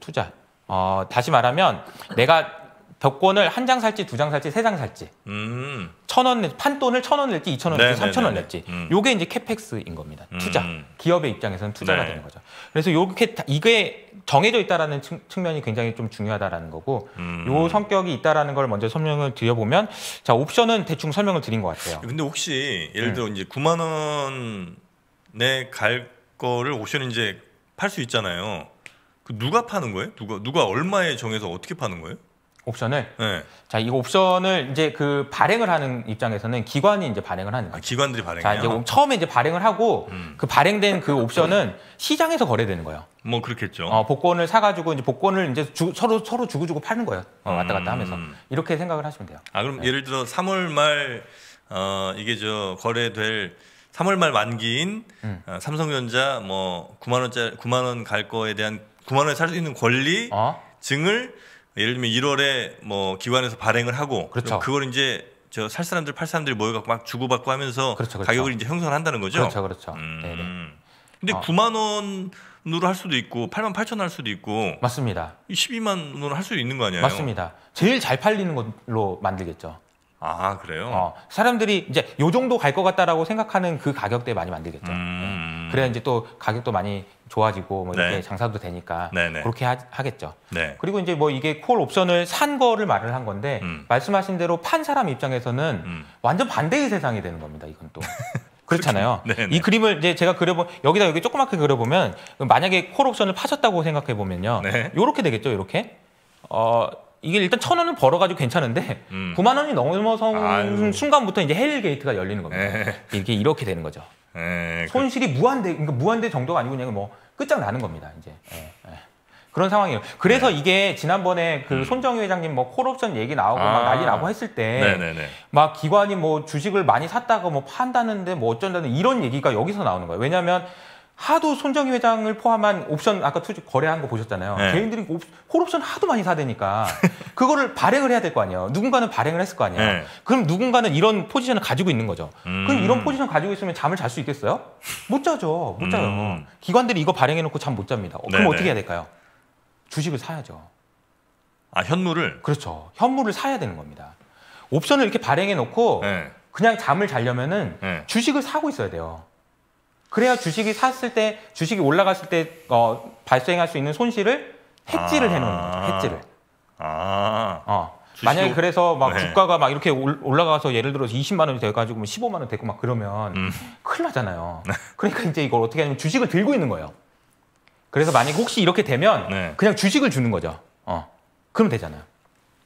투자 어, 다시 말하면 내가 벽권을 한 장 살지 두 장 살지 세 장 살지 음. 천원 판돈을 천 원 낼지 이천 원 낼지 삼천 원 낼지 음. 요게 이제 캐펙스인 겁니다 음. 투자 음. 기업의 입장에서는 투자가 네. 되는 거죠 그래서 요렇게 이게 정해져 있다라는 측, 면이 굉장히 좀 중요하다라는 거고 음. 요 성격이 있다라는 걸 먼저 설명을 드려보면 자 옵션은 대충 설명을 드린 것 같아요 근데 혹시 예를 네. 들어 이제 구만 원에 갈 거를 옵션 이제 팔 수 있잖아요 그 누가 파는 거예요? 누가 누가 얼마에 정해서 어떻게 파는 거예요? 옵션을. 네. 자, 이 옵션을 이제 그 발행을 하는 입장에서는 기관이 이제 발행을 하는 거예요. 아, 기관들이 발행해요. 자, 이제 처음에 이제 발행을 하고 음. 그 발행된 그 옵션은 시장에서 거래되는 거예요. 뭐 그렇겠죠. 어, 복권을 사가지고 이제 복권을 이제 주, 서로 서로 주고 주고 파는 거예요. 어, 왔다 갔다 음. 하면서 음. 이렇게 생각을 하시면 돼요. 아, 그럼 네. 예를 들어 3월 말 어, 이게 저 거래될 3월 말 만기인 음. 어, 삼성전자 뭐 9만 원짜리 9만 원 갈 거에 대한 9만 원에 살 수 있는 권리 어? 증을 예를 들면 1월에 뭐 기관에서 발행을 하고 그렇죠. 그걸 이제 저 살 사람들 팔 사람들이 모여갖고 막 주고받고 하면서 그렇죠, 그렇죠. 가격을 이제 형성한다는 거죠. 그렇죠, 그렇죠. 음. 네네. 근데 어. 9만 원으로 할 수도 있고 8만 8천 할 수도 있고 맞습니다. 12만 원으로 할 수도 있는 거 아니에요? 맞습니다. 제일 잘 팔리는 걸로 만들겠죠. 아 그래요? 어, 사람들이 이제 요 정도 갈 것 같다라고 생각하는 그 가격대 많이 만들겠죠. 음. 네. 그래야 이제 또 가격도 많이 좋아지고 뭐 이렇게 네. 장사도 되니까 네네. 네. 그렇게 하, 겠죠 네. 그리고 이제 뭐 이게 콜 옵션을 산 거를 말을 한 건데 음. 말씀하신 대로 판 사람 입장에서는 음. 완전 반대의 세상이 되는 겁니다. 이건 또. 그렇잖아요. 네, 네. 이 그림을 이제 제가 그려본 여기다 여기 조그맣게 그려보면 만약에 콜 옵션을 파셨다고 생각해 보면요. 네. 요렇게 되겠죠. 이렇게. 어 이게 일단 천원은 벌어가지고 괜찮은데 음. 구만 원이 넘어서 아유. 순간부터 이제 헬 게이트가 열리는 겁니다. 에이. 게 이렇게 되는 거죠. 예, 손실이 그... 무한대 그러니까 무한대 정도가 아니고 그냥 뭐 끝장나는 겁니다. 이제. 에, 예, 에. 예. 그런 상황이에요. 그래서 네. 이게 지난번에 그 음. 손정희 회장님 뭐 콜옵션 얘기 나오고 아. 막 난리 나고 했을 때 막 기관이 뭐 주식을 많이 샀다가 뭐 판다는데 뭐 어쩐다는 이런 얘기가 여기서 나오는 거예요. 왜냐하면 하도 손정희 회장을 포함한 옵션 아까 투지 거래한 거 보셨잖아요. 네. 개인들이 옵, 홀옵션 하도 많이 사대니까 그거를 발행을 해야 될 거 아니에요. 누군가는 발행을 했을 거 아니에요. 네. 그럼 누군가는 이런 포지션을 가지고 있는 거죠. 음. 그럼 이런 음. 포지션 가지고 있으면 잠을 잘 수 있겠어요? 못 자죠. 못 자요. 음. 기관들이 이거 발행해 놓고 잠 못 잡니다. 어, 그럼 네네. 어떻게 네. 해야 될까요? 주식을 사야죠. 아, 현물을? 그렇죠. 현물을 사야 되는 겁니다. 옵션을 이렇게 발행해 놓고 네. 그냥 잠을 자려면은 네. 주식을 사고 있어야 돼요. 그래야 주식이 샀을 때 주식이 올라갔을 때 어, 발생할 수 있는 손실을 해지를 아 해놓는 거죠. 해지를. 아. 어. 만약에 그래서 막 네. 주가가 막 이렇게 올라가서 예를 들어서 20만 원이 돼가지고 15만 뭐 원 되고 막 그러면 음. 큰일 나잖아요. 네. 그러니까 이제 이걸 어떻게 하냐면 주식을 들고 있는 거예요. 그래서 만약에 혹시 이렇게 되면 네. 그냥 주식을 주는 거죠. 어. 그러면 되잖아요.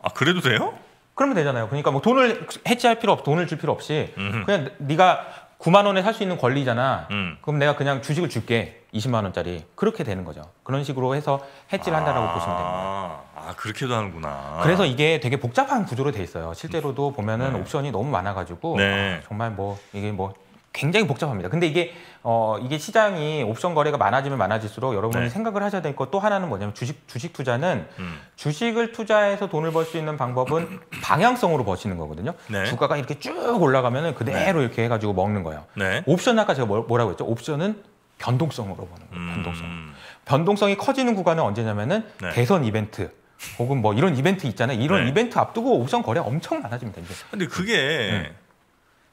아, 그래도 돼요? 그러면 되잖아요. 그러니까 뭐 돈을 해지할 필요 없, 돈을 줄 필요 없이 음흠. 그냥 네가 9만 원에 살 수 있는 권리잖아. 음. 그럼 내가 그냥 주식을 줄게. 20만 원짜리. 그렇게 되는 거죠. 그런 식으로 해서 해지를 아 한다라고 보시면 됩니다. 아, 그렇게도 하는구나. 그래서 이게 되게 복잡한 구조로 돼 있어요. 실제로도 보면은 네. 옵션이 너무 많아 가지고 네. 아, 정말 뭐 이게 뭐 굉장히 복잡합니다. 근데 이게 어 이게 시장이 옵션 거래가 많아지면 많아질수록 여러분이 네. 생각을 하셔야 될것또 하나는 뭐냐면 주식 주식 투자는 음. 주식을 투자해서 돈을 벌 수 있는 방법은 방향성으로 버시는 거거든요. 네. 주가가 이렇게 쭉 올라가면은 그대로 네. 이렇게 해가지고 먹는 거예요. 네. 옵션 아까 제가 뭐, 뭐라고 했죠? 옵션은 변동성으로 보는 거예요. 음. 변동성. 음. 변동성이 커지는 구간은 언제냐면은 네. 대선 이벤트. 혹은 뭐 이런 이벤트 있잖아요. 이런 네. 이벤트 앞두고 옵션 거래 엄청 많아집니다. 이제. 근데 그게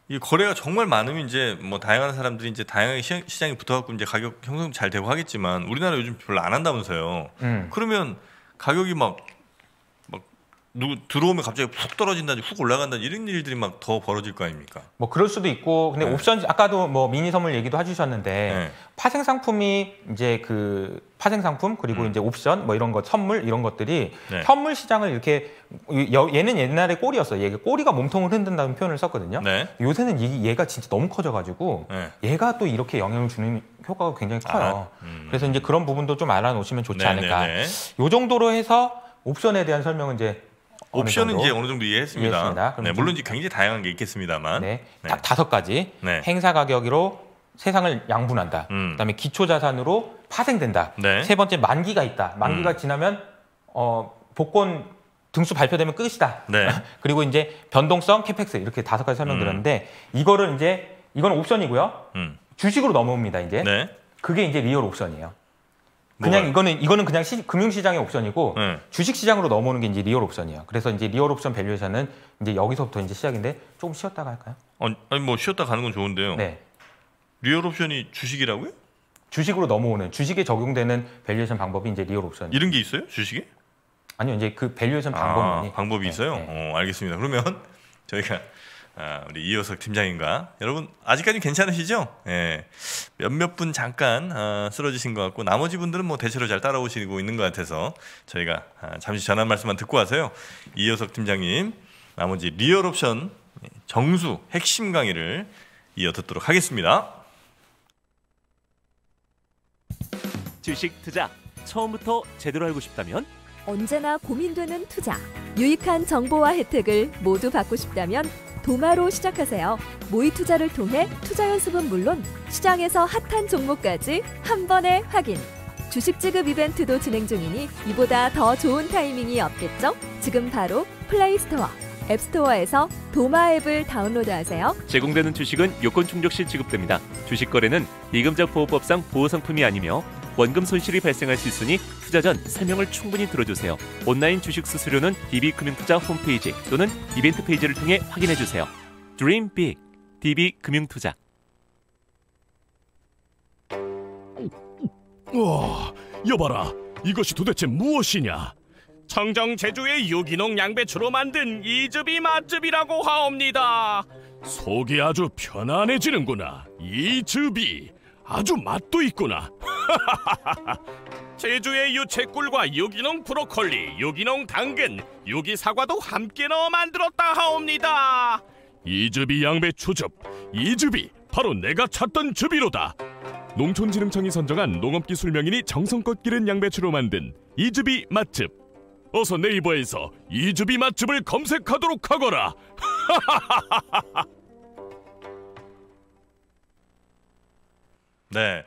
이 거래가 정말 많으면 이제 뭐 다양한 사람들이 이제 다양하게 시장, 에 붙어갖고 이제 가격 형성 잘 되고 하겠지만 우리나라 요즘 별로 안 한다면서요. 음. 그러면 가격이 막 누구 들어오면 갑자기 훅 떨어진다든지 훅 올라간다든지 이런 일들이 막 더 벌어질 거 아닙니까? 뭐 그럴 수도 있고 근데 네. 옵션 아까도 뭐 미니 선물 얘기도 해주셨는데 네. 파생 상품이 이제 그 파생 상품 그리고 음. 이제 옵션 뭐 이런 거 선물 이런 것들이 네. 선물 시장을 이렇게 얘는 옛날에 꼬리였어. 얘 꼬리가 몸통을 흔든다는 표현을 썼거든요. 네. 요새는 이, 얘가 진짜 너무 커져가지고 네. 얘가 또 이렇게 영향을 주는 효과가 굉장히 아, 커요. 아, 음. 그래서 이제 그런 부분도 좀 알아놓으시면 좋지 네, 않을까. 요 정도로 해서 옵션에 대한 설명은 이제 옵션은 이제 어느 정도 이해했습니다. 네, 물론 이제 굉장히 다양한 게 있겠습니다만 네, 네. 딱 다섯 가지 네. 행사 가격으로 세상을 양분한다. 음. 그다음에 기초 자산으로 파생된다. 네. 세 번째 만기가 있다. 만기가 음. 지나면 어, 복권 등수 발표되면 끝이다. 그리고 이제 변동성, 캐펙스 이렇게 다섯 가지 설명드렸는데 음. 이거를 이제 이건 옵션이고요. 음. 주식으로 넘어옵니다. 이제 그게 이제 리얼 옵션이에요. 그냥 뭐가요? 이거는 이거는 그냥 시, 금융시장의 옵션이고 네. 주식시장으로 넘어오는 게 이제 리얼 옵션이야. 그래서 이제 리얼 옵션 밸류에이션은 이제 여기서부터 이제 시작인데 조금 쉬었다가 할까요? 어, 아니, 뭐 쉬었다 가는 건 좋은데요. 네. 리얼 옵션이 주식이라고요? 주식으로 넘어오는 주식에 적용되는 밸류에이션 방법이 이제 리얼 옵션. 이런 게 있어요? 주식에? 아니요, 이제 그 밸류에이션 방법이 아, 방법이 네, 있어요. 네. 어, 알겠습니다. 그러면 저희가 아, 우리 이효석 팀장님과 여러분 아직까지 괜찮으시죠? 예. 몇몇 분 잠깐 어, 쓰러지신 것 같고 나머지 분들은 뭐 대체로 잘 따라오시고 있는 것 같아서 저희가 아, 잠시 전한 말씀만 듣고 와서요 이호석 팀장님 나머지 리얼 옵션 정수 핵심 강의를 이어 듣도록 하겠습니다. 주식 투자 처음부터 제대로 알고 싶다면 언제나 고민되는 투자 유익한 정보와 혜택을 모두 받고 싶다면 도마로 시작하세요. 모의 투자를 통해 투자 연습은 물론 시장에서 핫한 종목까지 한 번에 확인. 주식 지급 이벤트도 진행 중이니 이보다 더 좋은 타이밍이 없겠죠? 지금 바로 플레이스토어, 앱스토어에서 도마 앱을 다운로드하세요. 제공되는 주식은 요건 충족 시 지급됩니다. 주식 거래는 예금자 보호법상 보호 상품이 아니며 원금 손실이 발생할 수 있으니 투자 전 설명을 충분히 들어주세요. 온라인 주식 수수료는 DB금융투자 홈페이지 또는 이벤트 페이지를 통해 확인해 주세요. Dream Big, DB금융투자. 와, 여봐라. 이것이 도대체 무엇이냐? 청정 제주의 유기농 양배추로 만든 이즈비 맛즙이라고 하옵니다. 속이 아주 편안해지는구나. 이즈비. 아주 맛도 있구나. 제주의 유채꿀과 유기농 브로콜리, 유기농 당근, 유기 사과도 함께 넣어 만들었다 하옵니다. 이즈비 양배추즙, 이즈비 바로 내가 찾던 즙이로다. 농촌진흥청이 선정한 농업기술명인이 정성껏 기른 양배추로 만든 이즈비 맛집. 어서 네이버에서 이즈비 맛집을 검색하도록 하거라. 하하하하하. 네.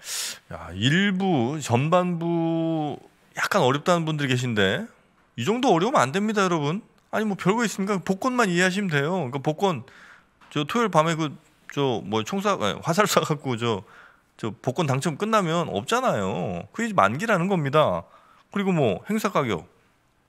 야, 일부 전반부 약간 어렵다는 분들이 계신데 이 정도 어려우면 안 됩니다, 여러분. 아니 뭐 별거 있습니까? 복권만 이해하시면 돼요. 그러니까 복권 저 토요일 밤에 그 저 뭐 총사 아니, 화살 쏴 갖고 저 저 복권 당첨 끝나면 없잖아요. 그게 만기라는 겁니다. 그리고 뭐 행사 가격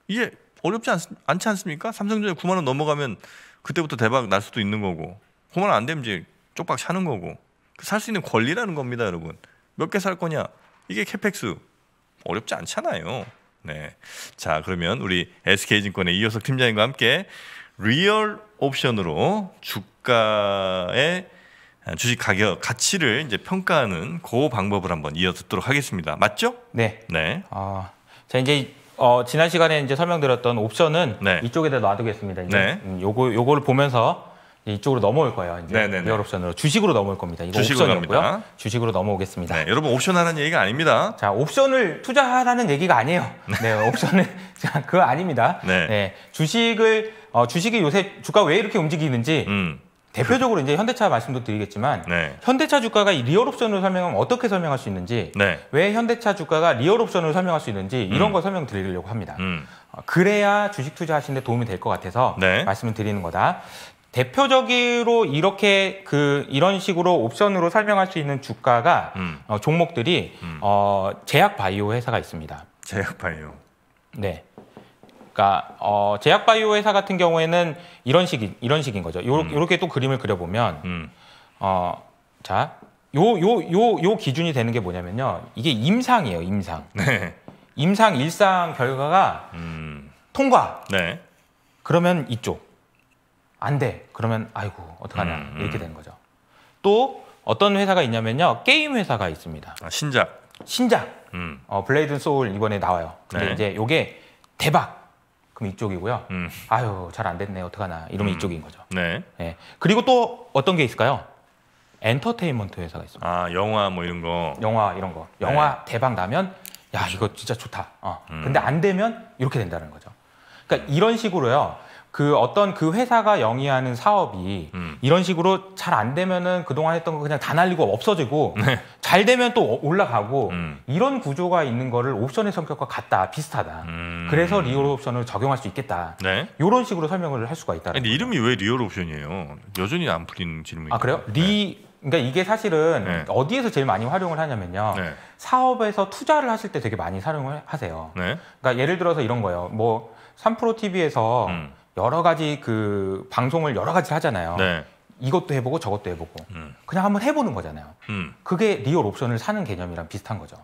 이게 어렵지 않, 않지 않습니까? 삼성전자 9만 원 넘어가면 그때부터 대박 날 수도 있는 거고. 9만 원 안 되면 이제 쪽박 차는 거고. 그 살수 있는 권리라는 겁니다, 여러분. 몇 개 살 거냐? 이게 캐펙스 어렵지 않잖아요. 네. 자, 그러면 우리 SK증권의 이효석 팀장님과 함께 리얼 옵션으로 주가의 주식 가격 가치를 이제 평가하는 그 방법을 한번 이어 듣도록 하겠습니다. 맞죠? 네. 네. 아, 자 이제 어, 지난 시간에 이제 설명드렸던 옵션은 네. 이쪽에다 놔두겠습니다. 이제 네. 음, 요거 요거를 보면서 이쪽으로 넘어올 거예요. 이제 리얼 옵션으로 주식으로 넘어올 겁니다. 이거 주식으로 옵션이었고요. 갑니다. 주식으로 넘어오겠습니다. 네, 여러분 옵션 하는 얘기가 아닙니다. 자, 옵션을 투자하라는 얘기가 아니에요. 네, 네 옵션은 그거 아닙니다. 네. 네 주식을 어, 주식이 요새 주가 왜 이렇게 움직이는지 음. 대표적으로 이제 현대차 말씀도 드리겠지만 네. 현대차 주가가 리얼 옵션으로 설명하면 어떻게 설명할 수 있는지 네. 왜 현대차 주가가 리얼 옵션으로 설명할 수 있는지 음. 이런 음. 거 설명드리려고 합니다. 음. 어, 그래야 주식 투자하시는데 도움이 될 것 같아서 네. 말씀을 드리는 거다. 대표적으로 이렇게 그 이런 식으로 옵션으로 설명할 수 있는 주가가 음. 어, 종목들이 음. 어, 제약바이오 회사가 있습니다. 제약바이오. 네. 그러니까 어, 제약바이오 회사 같은 경우에는 이런 식이 이런 식인 거죠. 요 음. 요렇게 또 그림을 그려 보면 음. 어, 자, 요 요 요 요 기준이 되는 게 뭐냐면요. 이게 임상이에요, 임상. 네. 임상 일상 결과가 음. 통과. 네. 그러면 이쪽 안 돼. 그러면 아이고 어떡하냐 음, 음. 이렇게 되는 거죠. 또 어떤 회사가 있냐면요 게임 회사가 있습니다. 아, 신작. 신작. 음. 어, 블레이드 소울 이번에 나와요. 근데 네. 이제 요게 대박. 그럼 이쪽이고요. 음. 아유 잘 안 됐네 어떡하나 이러면 음. 이쪽인 거죠. 네. 네. 그리고 또 어떤 게 있을까요? 엔터테인먼트 회사가 있습니다. 아 영화 뭐 이런 거. 영화 이런 거. 네. 영화 네. 대박 나면 야 이거 진짜 좋다. 어. 음. 근데 안 되면 이렇게 된다는 거죠. 그러니까 이런 식으로요. 그 어떤 그 회사가 영위하는 사업이 음. 이런 식으로 잘 안 되면은 그동안 했던 거 그냥 다 날리고 없어지고 네. 잘 되면 또 올라가고 음. 이런 구조가 있는 거를 옵션의 성격과 같다 비슷하다 음. 그래서 리얼 옵션을 적용할 수 있겠다 네. 이런 식으로 설명을 할 수가 있다 근데 이름이 왜 리얼 옵션이에요 여전히 안 풀린 질문이 아 그래요 네. 리 그러니까 이게 사실은 네. 어디에서 제일 많이 활용을 하냐면요. 네. 사업에서 투자를 하실 때 되게 많이 사용을 하세요. 네. 그러니까 예를 들어서 이런 거예요. 뭐 삼프로 TV에서 음. 여러 가지 그 방송을 여러 가지 하잖아요. 네. 이것도 해보고 저것도 해보고 음. 그냥 한번 해보는 거잖아요. 음. 그게 리얼 옵션을 사는 개념이랑 비슷한 거죠.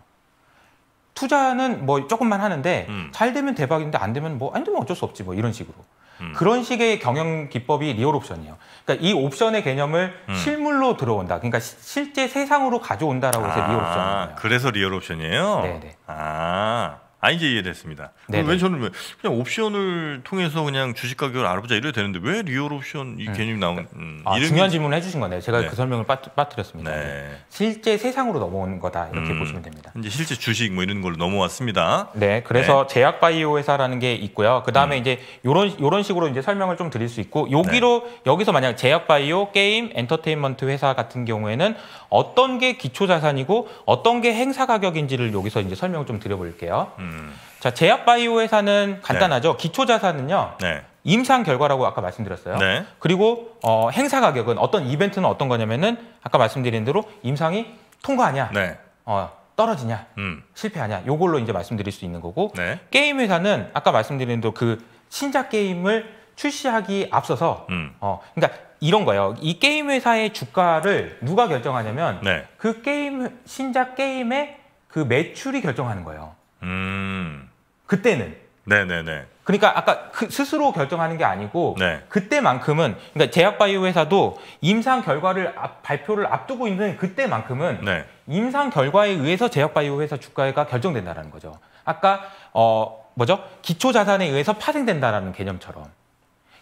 투자는 뭐 조금만 하는데 음. 잘 되면 대박인데 안 되면 뭐 안 되면 어쩔 수 없지 뭐 이런 식으로 음. 그런 식의 경영 기법이 리얼 옵션이에요. 그러니까 이 옵션의 개념을 음. 실물로 들어온다. 그러니까 시, 실제 세상으로 가져온다라고 해서 아, 리얼 옵션이에요. 그래서 리얼 옵션이에요. 네네. 네. 아. 이제 이해됐습니다. 왜 저는 왜 그냥 옵션을 통해서 그냥 주식 가격을 알아보자 이래도 되는데 왜 리얼 옵션 이 음. 개념이 나온 그러니까 음, 아, 중요한 질문을 해주신 거네요. 제가 네. 그 설명을 빠뜨렸습니다. 네. 실제 세상으로 넘어온 거다 이렇게 음, 보시면 됩니다. 이제 실제 주식 뭐 이런 걸로 넘어왔습니다. 네, 그래서 네. 제약바이오 회사라는 게 있고요. 그 다음에 음. 이제 요런 요런 식으로 이제 설명을 좀 드릴 수 있고 여기로 네. 여기서 만약 제약바이오 게임 엔터테인먼트 회사 같은 경우에는 어떤 게 기초 자산이고 어떤 게 행사 가격인지를 여기서 이제 설명을 좀 드려볼게요. 음. 자, 제약바이오 회사는 간단하죠. 네. 기초 자산은요. 네. 임상 결과라고 아까 말씀드렸어요. 네. 그리고 어, 행사 가격은 어떤 이벤트는 어떤 거냐면은 아까 말씀드린 대로 임상이 통과하냐, 네. 어, 떨어지냐, 음. 실패하냐, 요걸로 이제 말씀드릴 수 있는 거고 네. 게임 회사는 아까 말씀드린 대로 그 신작 게임을 출시하기 앞서서 음. 어 그러니까 이런 거예요. 이 게임 회사의 주가를 누가 결정하냐면 네. 그 게임 신작 게임의 그 매출이 결정하는 거예요. 음. 그때는. 네네네. 그러니까 아까 그 스스로 결정하는 게 아니고 네. 그때만큼은 그러니까 제약바이오 회사도 임상 결과를 앞, 발표를 앞두고 있는 그때만큼은 네. 임상 결과에 의해서 제약바이오 회사 주가가 결정된다라는 거죠. 아까 어 뭐죠? 기초 자산에 의해서 파생된다라는 개념처럼.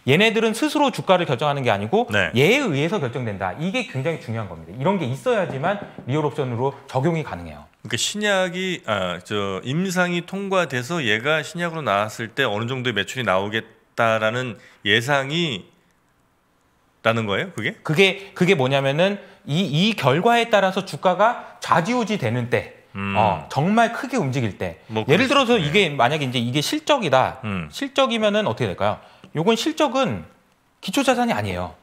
얘네들은 스스로 주가를 결정하는 게 아니고 네. 얘에 의해서 결정된다. 이게 굉장히 중요한 겁니다. 이런 게 있어야지만 리얼 옵션으로 적용이 가능해요. 그러니까 신약이 아, 저 임상이 통과돼서 얘가 신약으로 나왔을 때 어느 정도의 매출이 나오겠다라는 예상이 라는 거예요? 그게? 그게 그게 뭐냐면은 이 이 결과에 따라서 주가가 좌지우지 되는 때 음. 어, 정말 크게 움직일 때. 뭐 예를 들어서 이게 만약에 이제 이게 실적이다. 음. 실적이면은 어떻게 될까요? 요건 실적은 기초 자산이 아니에요.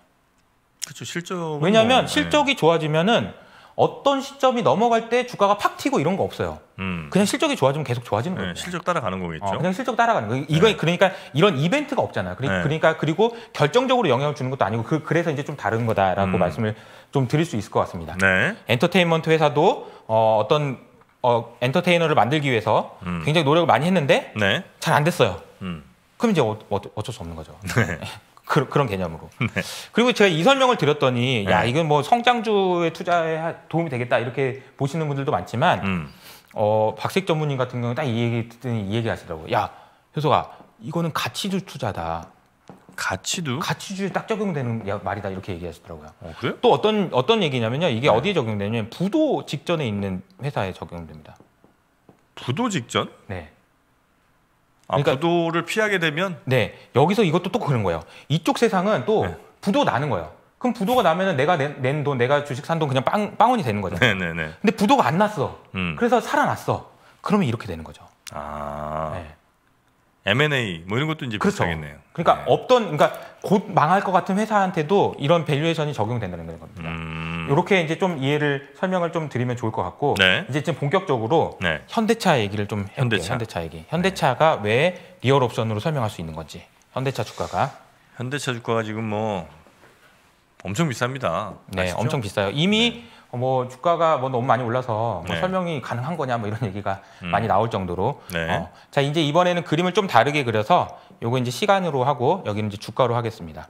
그렇죠. 실적 뭐, 왜냐하면 네. 예. 실적이 좋아지면은 어떤 시점이 넘어갈 때 주가가 팍 튀고 이런 거 없어요. 음. 그냥 실적이 좋아지면 계속 좋아지는 예, 거예요. 실적 따라가는 거겠죠. 어, 그냥 실적 따라가는 거. 이거 네. 그러니까 이런 이벤트가 없잖아요. 그러, 네. 그러니까 그리고 결정적으로 영향을 주는 것도 아니고 그, 그래서 이제 좀 다른 거다라고 음. 말씀을 좀 드릴 수 있을 것 같습니다. 네. 엔터테인먼트 회사도 어, 어떤 어, 엔터테이너를 만들기 위해서 음. 굉장히 노력을 많이 했는데 네. 잘안 됐어요. 음. 그럼 이제 어, 어, 어쩔 수 없는 거죠. 네. 그, 그런 개념으로. 네. 그리고 제가 이 설명을 드렸더니 네. 야 이건 뭐 성장주의 투자에 도움이 되겠다 이렇게 보시는 분들도 많지만 음. 어, 박색 전문인 같은 경우는 딱이 얘기 듣더니 이 얘기 하시더라고요. 야 효소가 이거는 가치주 투자다. 가치도 가치주에 딱 적용되는 말이다 이렇게 얘기하시더라고요. 어, 그래? 또 어떤 어떤 얘기냐면요. 이게 네. 어디에 적용되냐면 부도 직전에 있는 회사에 적용됩니다. 부도 직전? 네. 아, 그러니까 부도를 피하게 되면 네 여기서 이것도 또 그런 거예요. 이쪽 세상은 또 네. 부도 나는 거예요. 그럼 부도가 나면은 내가 낸 돈, 내가 주식 산 돈 그냥 빵, 빵원이 되는 거죠. 네네네. 네, 네. 근데 부도가 안 났어. 음. 그래서 살아났어. 그러면 이렇게 되는 거죠. 아. 네. M&A 뭐 이런 것도 이제 그렇죠. 비슷하겠네요. 그러니까 네. 없던 그러니까 곧 망할 것 같은 회사한테도 이런 밸류에이션이 적용된다는 겁니다. 음... 이렇게 이제 좀 이해를 설명을 좀 드리면 좋을 것 같고 네. 이제 지금 본격적으로 네. 현대차 얘기를 좀 해볼게요. 현대차 현대차 얘기. 네. 현대차가 왜 리얼 옵션으로 설명할 수 있는 건지. 현대차 주가가 현대차 주가가 지금 뭐 엄청 비쌉니다. 네, 아시죠? 엄청 비싸요. 이미 네. 어, 뭐 주가가 뭐 너무 많이 올라서 뭐 네. 설명이 가능한 거냐 뭐 이런 얘기가 음. 많이 나올 정도로 네. 어, 자 이제 이번에는 그림을 좀 다르게 그려서 요거 이제 시간으로 하고 여기는 이제 주가로 하겠습니다.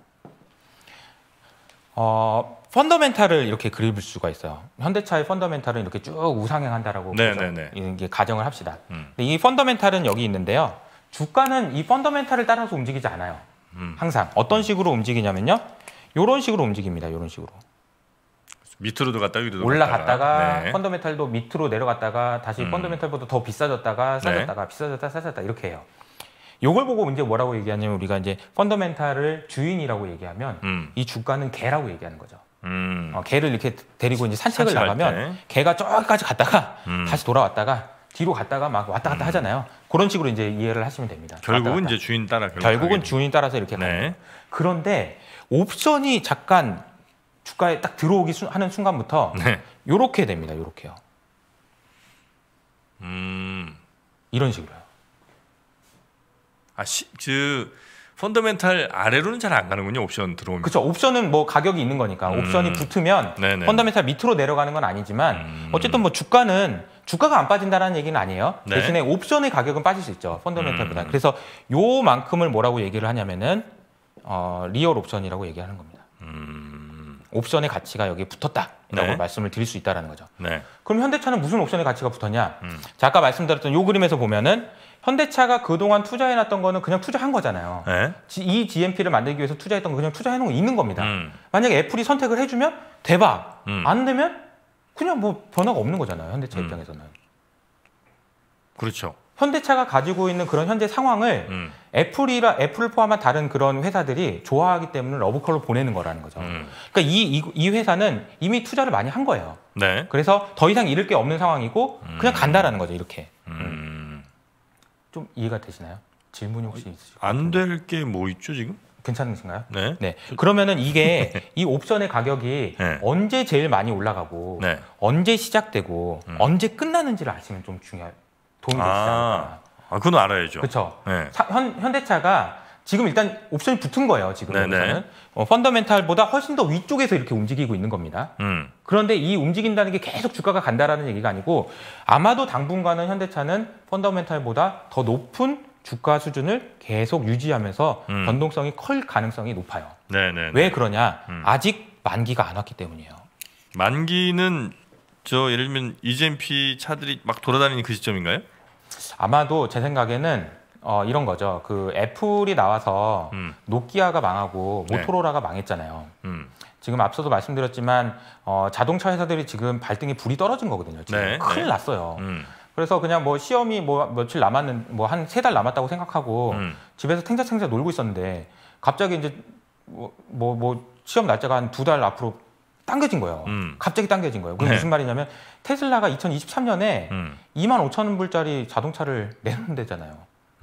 어 펀더멘탈을 이렇게 그릴 수가 있어요. 현대차의 펀더멘탈은 이렇게 쭉 우상향한다라고 네, 네, 네. 이게 가정을 합시다. 음. 근데 이 펀더멘탈은 여기 있는데요. 주가는 이 펀더멘탈을 따라서 움직이지 않아요. 음. 항상 어떤 식으로 움직이냐면요. 요런 식으로 움직입니다. 요런 식으로. 밑으로도 갔다 위로 올라갔다가 네. 펀더멘탈도 밑으로 내려갔다가 다시 음. 펀더멘탈보다 더 비싸졌다가 네. 싸졌다가 네. 비싸졌다 싸졌다 이렇게 해요. 요걸 보고 이제 뭐라고 얘기하냐면 우리가 이제 펀더멘탈을 주인이라고 얘기하면 음. 이 주가는 개라고 얘기하는 거죠. 음. 어, 개를 이렇게 데리고 이제 산책을 나가면 때. 개가 저기까지 갔다가 음. 다시 돌아왔다가 뒤로 갔다가 막 왔다 갔다 음. 하잖아요. 그런 식으로 이제 이해를 하시면 됩니다. 결국은 이제 주인 따라 결국은 주인 따라서 이렇게 네. 가요. 그런데 옵션이 잠깐 주가에 딱 들어오기 수, 하는 순간부터 네. 요렇게 네. 됩니다. 요렇게요. 음. 이런 식으로요. 아, 시, 그 펀더멘탈 아래로는 잘 안 가는군요. 옵션 들어오면. 그렇죠. 옵션은 뭐 가격이 있는 거니까 음. 옵션이 붙으면 네네. 네. 펀더멘탈 밑으로 내려가는 건 아니지만 음. 어쨌든 뭐 주가는 주가가 안 빠진다라는 얘기는 아니에요. 네. 대신에 옵션의 가격은 빠질 수 있죠. 펀더멘탈보다. 음. 그래서 요만큼을 뭐라고 얘기를 하냐면은 어, 리얼 옵션이라고 얘기하는 겁니다. 음. 옵션의 가치가 여기에 붙었다라고 네. 말씀을 드릴 수 있다라는 거죠. 네. 그럼 현대차는 무슨 옵션의 가치가 붙었냐? 음. 자, 아까 말씀드렸던 요 그림에서 보면은 현대차가 그동안 투자해 놨던 거는 그냥 투자한 거잖아요. 네. 이 GMP를 만들기 위해서 투자했던 거 그냥 투자해 놓은 거 있는 겁니다. 음. 만약에 애플이 선택을 해 주면 대박. 음. 안 되면 그냥 뭐 변화가 없는 거잖아요. 현대차 음. 입장에서는. 그렇죠. 현대차가 가지고 있는 그런 현재 상황을 음. 애플이라 애플을 포함한 다른 그런 회사들이 좋아하기 때문에 러브콜로 보내는 거라는 거죠. 음. 그러니까 이, 이, 이 회사는 이미 투자를 많이 한 거예요. 네. 그래서 더 이상 잃을 게 없는 상황이고 음. 그냥 간다라는 거죠. 이렇게. 음. 음. 좀 이해가 되시나요? 질문이 혹시 있으실까요? 안될 게 뭐 있죠 지금? 괜찮으신가요? 네. 네. 그러면은 이게 이 옵션의 가격이 네. 언제 제일 많이 올라가고 네. 언제 시작되고 음. 언제 끝나는지를 아시면 좀 중요 요 도움이 아. 되지 않을 아, 그건 알아야죠. 그렇죠. 네. 현대차가 지금 일단 옵션이 붙은 거예요. 지금 여기서는 어, 펀더멘탈보다 훨씬 더 위쪽에서 이렇게 움직이고 있는 겁니다. 음. 그런데 이 움직인다는 게 계속 주가가 간다라는 얘기가 아니고 아마도 당분간은 현대차는 펀더멘탈보다 더 높은 주가 수준을 계속 유지하면서 음. 변동성이 클 가능성이 높아요. 네네왜 그러냐? 음. 아직 만기가 안 왔기 때문이에요. 만기는 저 예를 들면 EGMP 차들이 막 돌아다니는 그 시점인가요? 아마도 제 생각에는 어, 이런 거죠. 그 애플이 나와서 음. 노키아가 망하고 네. 모토로라가 네. 망했잖아요. 음. 지금 앞서도 말씀드렸지만 어, 자동차 회사들이 지금 발등에 불이 떨어진 거거든요. 지금 네. 큰일 네. 났어요. 음. 그래서 그냥 뭐 시험이 뭐 며칠 남았는 뭐 한 세 달 남았다고 생각하고 음. 집에서 탱자탱자 놀고 있었는데 갑자기 이제 뭐 뭐 뭐, 뭐 시험 날짜가 한 두 달 앞으로 당겨진 거예요. 음. 갑자기 당겨진 거예요. 그게 네. 무슨 말이냐면 테슬라가 2023년에 음. 2만 5천 불짜리 자동차를 내놓는데잖아요.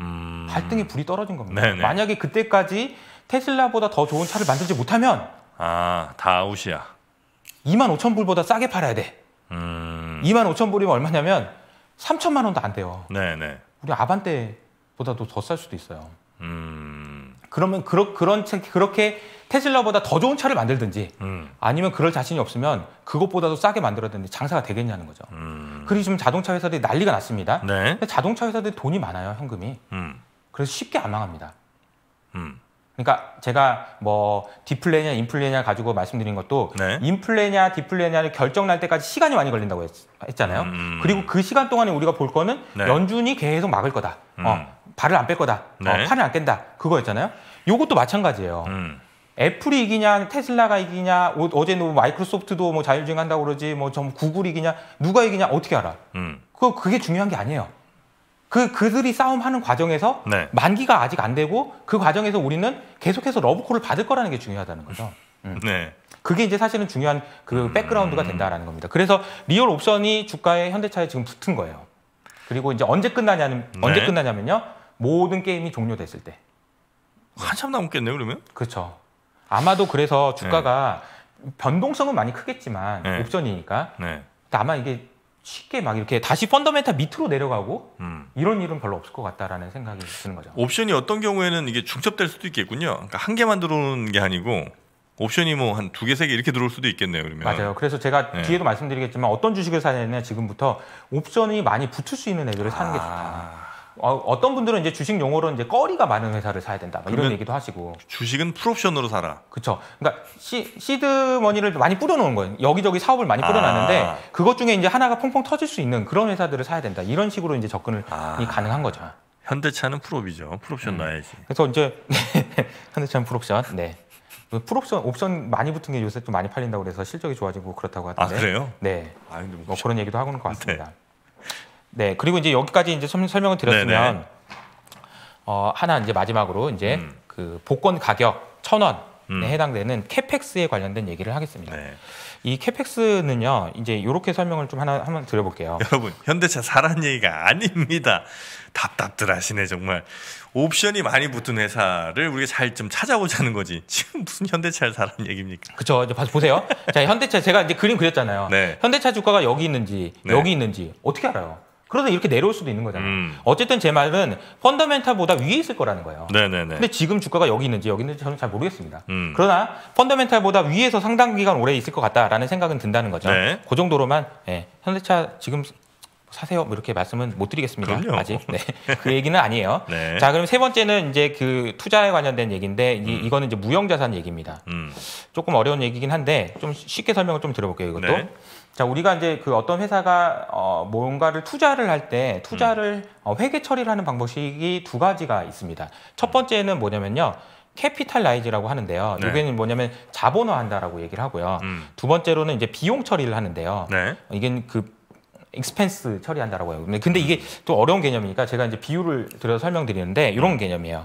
음. 발등에 불이 떨어진 겁니다. 네네. 네. 만약에 그때까지 테슬라보다 더 좋은 차를 만들지 못하면 아, 다 아웃이야. 2만 5천 불보다 싸게 팔아야 돼. 음. 2만 5천 불이면 얼마냐면 3천만 원도 안 돼요. 네네. 네. 우리 아반떼보다도 더 쌀 수도 있어요. 음. 그러면 그러, 그런 그렇게 테슬라보다 더 좋은 차를 만들든지 음. 아니면 그럴 자신이 없으면 그것보다도 싸게 만들었든지 장사가 되겠냐는 거죠. 음. 그리고 지금 자동차 회사들이 난리가 났습니다. 네. 근데 자동차 회사들이 돈이 많아요, 현금이. 음. 그래서 쉽게 안 망합니다. 음. 그러니까 제가 뭐 디플레냐 인플레냐 가지고 말씀드린 것도 네. 인플레냐 디플레냐를 결정 날 때까지 시간이 많이 걸린다고 했, 잖아요 음, 음, 그리고 그 시간 동안에 우리가 볼 거는 네. 연준이 계속 막을 거다. 어, 발을 안 뺄 거다. 어, 네. 어, 팔을 안 깬다. 그거였잖아요. 요것도 마찬가지예요. 음. 애플이 이기냐 테슬라가 이기냐 어제 뭐 마이크로소프트도 뭐 자율주행 한다고 그러지 뭐 좀 구글이 이기냐 누가 이기냐 어떻게 알아? 음. 그 그게 중요한 게 아니에요. 그 그들이 싸움하는 과정에서 네. 만기가 아직 안 되고 그 과정에서 우리는 계속해서 러브콜을 받을 거라는 게 중요하다는 거죠. 음. 네. 그게 이제 사실은 중요한 그 음. 백그라운드가 된다라는 겁니다. 그래서 리얼 옵션이 주가에 현대차에 지금 붙은 거예요. 그리고 이제 언제 끝나냐는 언제 네. 끝나냐면요. 모든 게임이 종료됐을 때. 한참 남겠네요, 그러면? 그렇죠. 아마도 그래서 주가가 네. 변동성은 많이 크겠지만 네. 옵션이니까. 네. 아마 이게 쉽게 막 이렇게 다시 펀더멘탈 밑으로 내려가고 음. 이런 일은 별로 없을 것 같다라는 생각이 드는 거죠. 옵션이 어떤 경우에는 이게 중첩될 수도 있겠군요. 그러니까 한 개만 들어오는 게 아니고 옵션이 뭐 한 두 개, 세 개 이렇게 들어올 수도 있겠네요. 그러면 맞아요. 그래서 제가 네. 뒤에도 말씀드리겠지만 어떤 주식을 사야 되냐 지금부터 옵션이 많이 붙을 수 있는 애들을 사는 아... 게 좋다. 아. 어, 어떤 분들은 이제 주식 용어로 이제 꺼리가 많은 회사를 사야 된다 이런 얘기도 하시고 주식은 풀옵션으로 사라 그렇죠 그러니까 시, 시드 머니를 많이 뿌려놓은 거예요 여기저기 사업을 많이 뿌려놨는데 아. 그것 중에 이제 하나가 펑펑 터질 수 있는 그런 회사들을 사야 된다 이런 식으로 이제 접근이 아. 가능한 거죠 현대차는 풀옵이죠 풀옵션 음. 놔야지 그래서 이제 현대차는 풀옵션 네 풀옵션 옵션 많이 붙은 게 요새 좀 많이 팔린다고 그래서 실적이 좋아지고 그렇다고 하던데 아 그래요? 네아 근데 뭐, 뭐 그런 얘기도 하고 있는 것 네. 같습니다. 네. 네, 그리고 이제 여기까지 이제 설명을 드렸으면 네네. 네. 어, 하나 이제 마지막으로 이제 음. 그 복권 가격 천 원에 음. 해당되는 캐펙스에 관련된 얘기를 하겠습니다. 네. 이 캐펙스는요, 이제 이렇게 설명을 좀 하나 한번 드려볼게요. 여러분, 현대차 사란 얘기가 아닙니다. 답답들하시네 정말. 옵션이 많이 붙은 회사를 우리가 잘 좀 찾아보자는 거지. 지금 무슨 현대차를 사라는 얘기입니까? 그렇죠. 이제 봐서 보세요. 자, 현대차 제가 이제 그림 그렸잖아요. 네. 현대차 주가가 여기 있는지 네. 여기 있는지 어떻게 알아요? 그러다 이렇게 내려올 수도 있는 거잖아요. 음. 어쨌든 제 말은 펀더멘탈보다 위에 있을 거라는 거예요. 네네네. 근데 지금 주가가 여기 있는지 여기 있는지 저는 잘 모르겠습니다. 음. 그러나 펀더멘탈보다 위에서 상당 기간 오래 있을 것 같다라는 생각은 든다는 거죠. 네. 그 정도로만 예, 현대차 지금 사세요 뭐 이렇게 말씀은 못 드리겠습니다. 그럼요. 아직 네. 그 얘기는 아니에요. 네. 자 그럼 세 번째는 이제 그 투자에 관련된 얘기인데 이, 음. 거는 이제 무형자산 얘기입니다. 음. 조금 어려운 얘기긴 한데 좀 쉽게 설명을 좀들어볼게요 이것도 네. 자 우리가 이제 그 어떤 회사가 어 뭔가를 투자를 할 때 투자를 음. 어, 회계 처리를 하는 방법이두 가지가 있습니다. 첫 번째는 뭐냐면요. 캐피탈라이즈라고 하는데요. 네. 이게는 뭐냐면 자본화한다라고 얘기를 하고요. 음. 두 번째로는 이제 비용 처리를 하는데요. 네. 이게 그 익스펜스 처리한다라고 해요. 근데 이게 또 어려운 개념이니까 제가 이제 비유를 들어서 설명드리는데 이런 음. 개념이에요.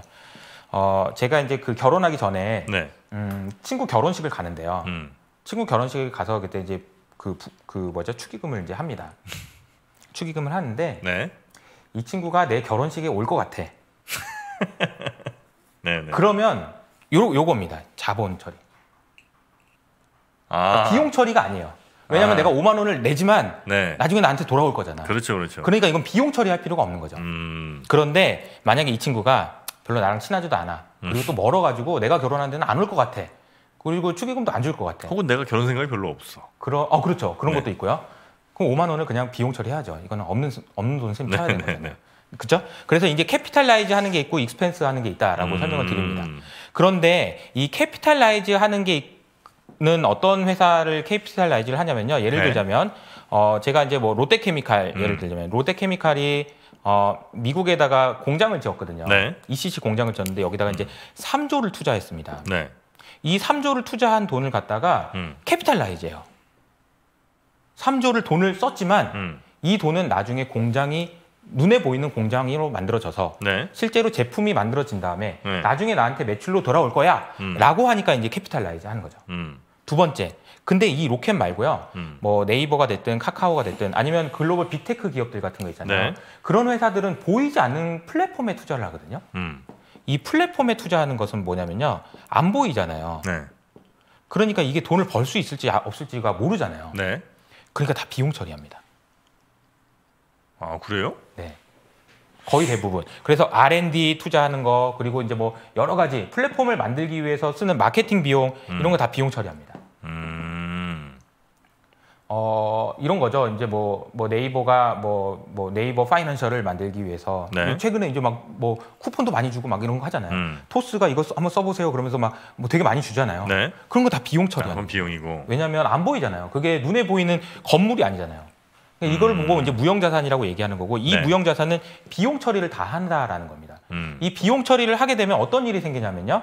어 제가 이제 그 결혼하기 전에 네. 음, 친구 결혼식을 가는데요. 음. 친구 결혼식에 가서 그때 이제 그, 그 뭐죠 축의금을 이제 합니다. 축의금을 하는데 네. 이 친구가 내 결혼식에 올 것 같아. 네네. 네. 그러면 요 요겁니다. 자본 처리. 아. 그러니까 비용 처리가 아니에요. 왜냐하면 아. 내가 5만 원을 내지만 네. 나중에 나한테 돌아올 거잖아. 그렇죠, 그렇죠. 그러니까 이건 비용 처리할 필요가 없는 거죠. 음. 그런데 만약에 이 친구가 별로 나랑 친하지도 않아. 그리고 음. 또 멀어가지고 내가 결혼한 데는 안 올 것 같아. 그리고 축의금도 안 줄 것 같아. 혹은 내가 결혼 생각이 별로 없어. 그러, 어, 그렇죠. 그런 네. 것도 있고요. 그럼 5만 원을 그냥 비용 처리해야죠. 이거는 없는 없는 돈셈 쳐야 네, 되는 네, 거잖아요. 네. 그죠? 그래서 이제 캐피탈라이즈 하는 게 있고 익스펜스 하는 게 있다라고 음... 설명을 드립니다. 그런데 이 캐피탈라이즈 하는 게는 어떤 회사를 캐피탈라이즈를 하냐면요. 예를 들자면 어 제가 이제 뭐 롯데케미칼 음. 예를 들자면 롯데케미칼이 어 미국에다가 공장을 지었거든요. 네. ECC 공장을 지었는데 여기다가 음. 이제 3조를 투자했습니다. 네. 이 3조를 투자한 돈을 갖다가 음. 캐피탈라이즈해요. 3조를 돈을 썼지만 음. 이 돈은 나중에 공장이 눈에 보이는 공장으로 만들어져서 네. 실제로 제품이 만들어진 다음에 네. 나중에 나한테 매출로 돌아올 거야 음. 라고 하니까 이제 캐피탈라이즈 하는 거죠. 음. 두 번째, 근데 이 로켓 말고요. 음. 뭐 네이버가 됐든 카카오가 됐든 아니면 글로벌 빅테크 기업들 같은 거 있잖아요. 네. 그런 회사들은 보이지 않는 플랫폼에 투자를 하거든요. 음. 이 플랫폼에 투자하는 것은 뭐냐면요. 안 보이잖아요. 네. 그러니까 이게 돈을 벌 수 있을지 아, 없을지가 모르잖아요. 네. 그러니까 다 비용 처리합니다. 아, 그래요? 네. 거의 대부분. 그래서 R&D 투자하는 거 그리고 이제 뭐 여러 가지 플랫폼을 만들기 위해서 쓰는 마케팅 비용 음. 이런 거 다 비용 처리합니다. 음. 어, 이런 거죠. 이제 뭐, 뭐 네이버가 뭐, 뭐 네이버 파이낸셜을 만들기 위해서 네. 최근에 이제 막 뭐 쿠폰도 많이 주고 막 이런 거 하잖아요. 음. 토스가 이거 한번 써보세요. 그러면서 막 뭐 되게 많이 주잖아요. 네. 그런 거 다 비용 처리. 아, 그건 비용이고. 왜냐하면 안 보이잖아요. 그게 눈에 보이는 건물이 아니잖아요. 그러니까 이걸 음. 보고 이제 무형자산이라고 얘기하는 거고 이 네. 무형자산은 비용 처리를 다 한다라는 겁니다. 음. 이 비용 처리를 하게 되면 어떤 일이 생기냐면요.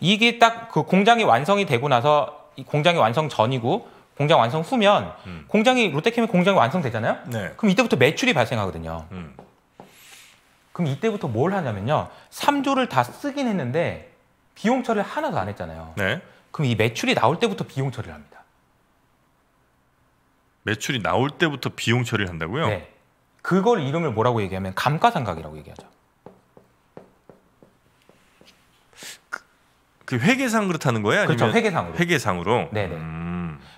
이게 딱 그 공장이 완성이 되고 나서 이 공장이 완성 전이고 공장 완성 후면 음. 공장이 롯데케미 공장이 완성되잖아요. 네. 그럼 이때부터 매출이 발생하거든요. 음. 그럼 이때부터 뭘 하냐면요. 3조를 다 쓰긴 했는데 비용 처리를 하나도 안 했잖아요. 네. 그럼 이 매출이 나올 때부터 비용 처리를 합니다. 매출이 나올 때부터 비용 처리를 한다고요? 네. 그걸 이름을 뭐라고 얘기하면 감가상각이라고 얘기하죠. 그, 그 회계상 그렇다는 거예요? 그렇죠. 회계상으로. 회계상으로. 네네. 음...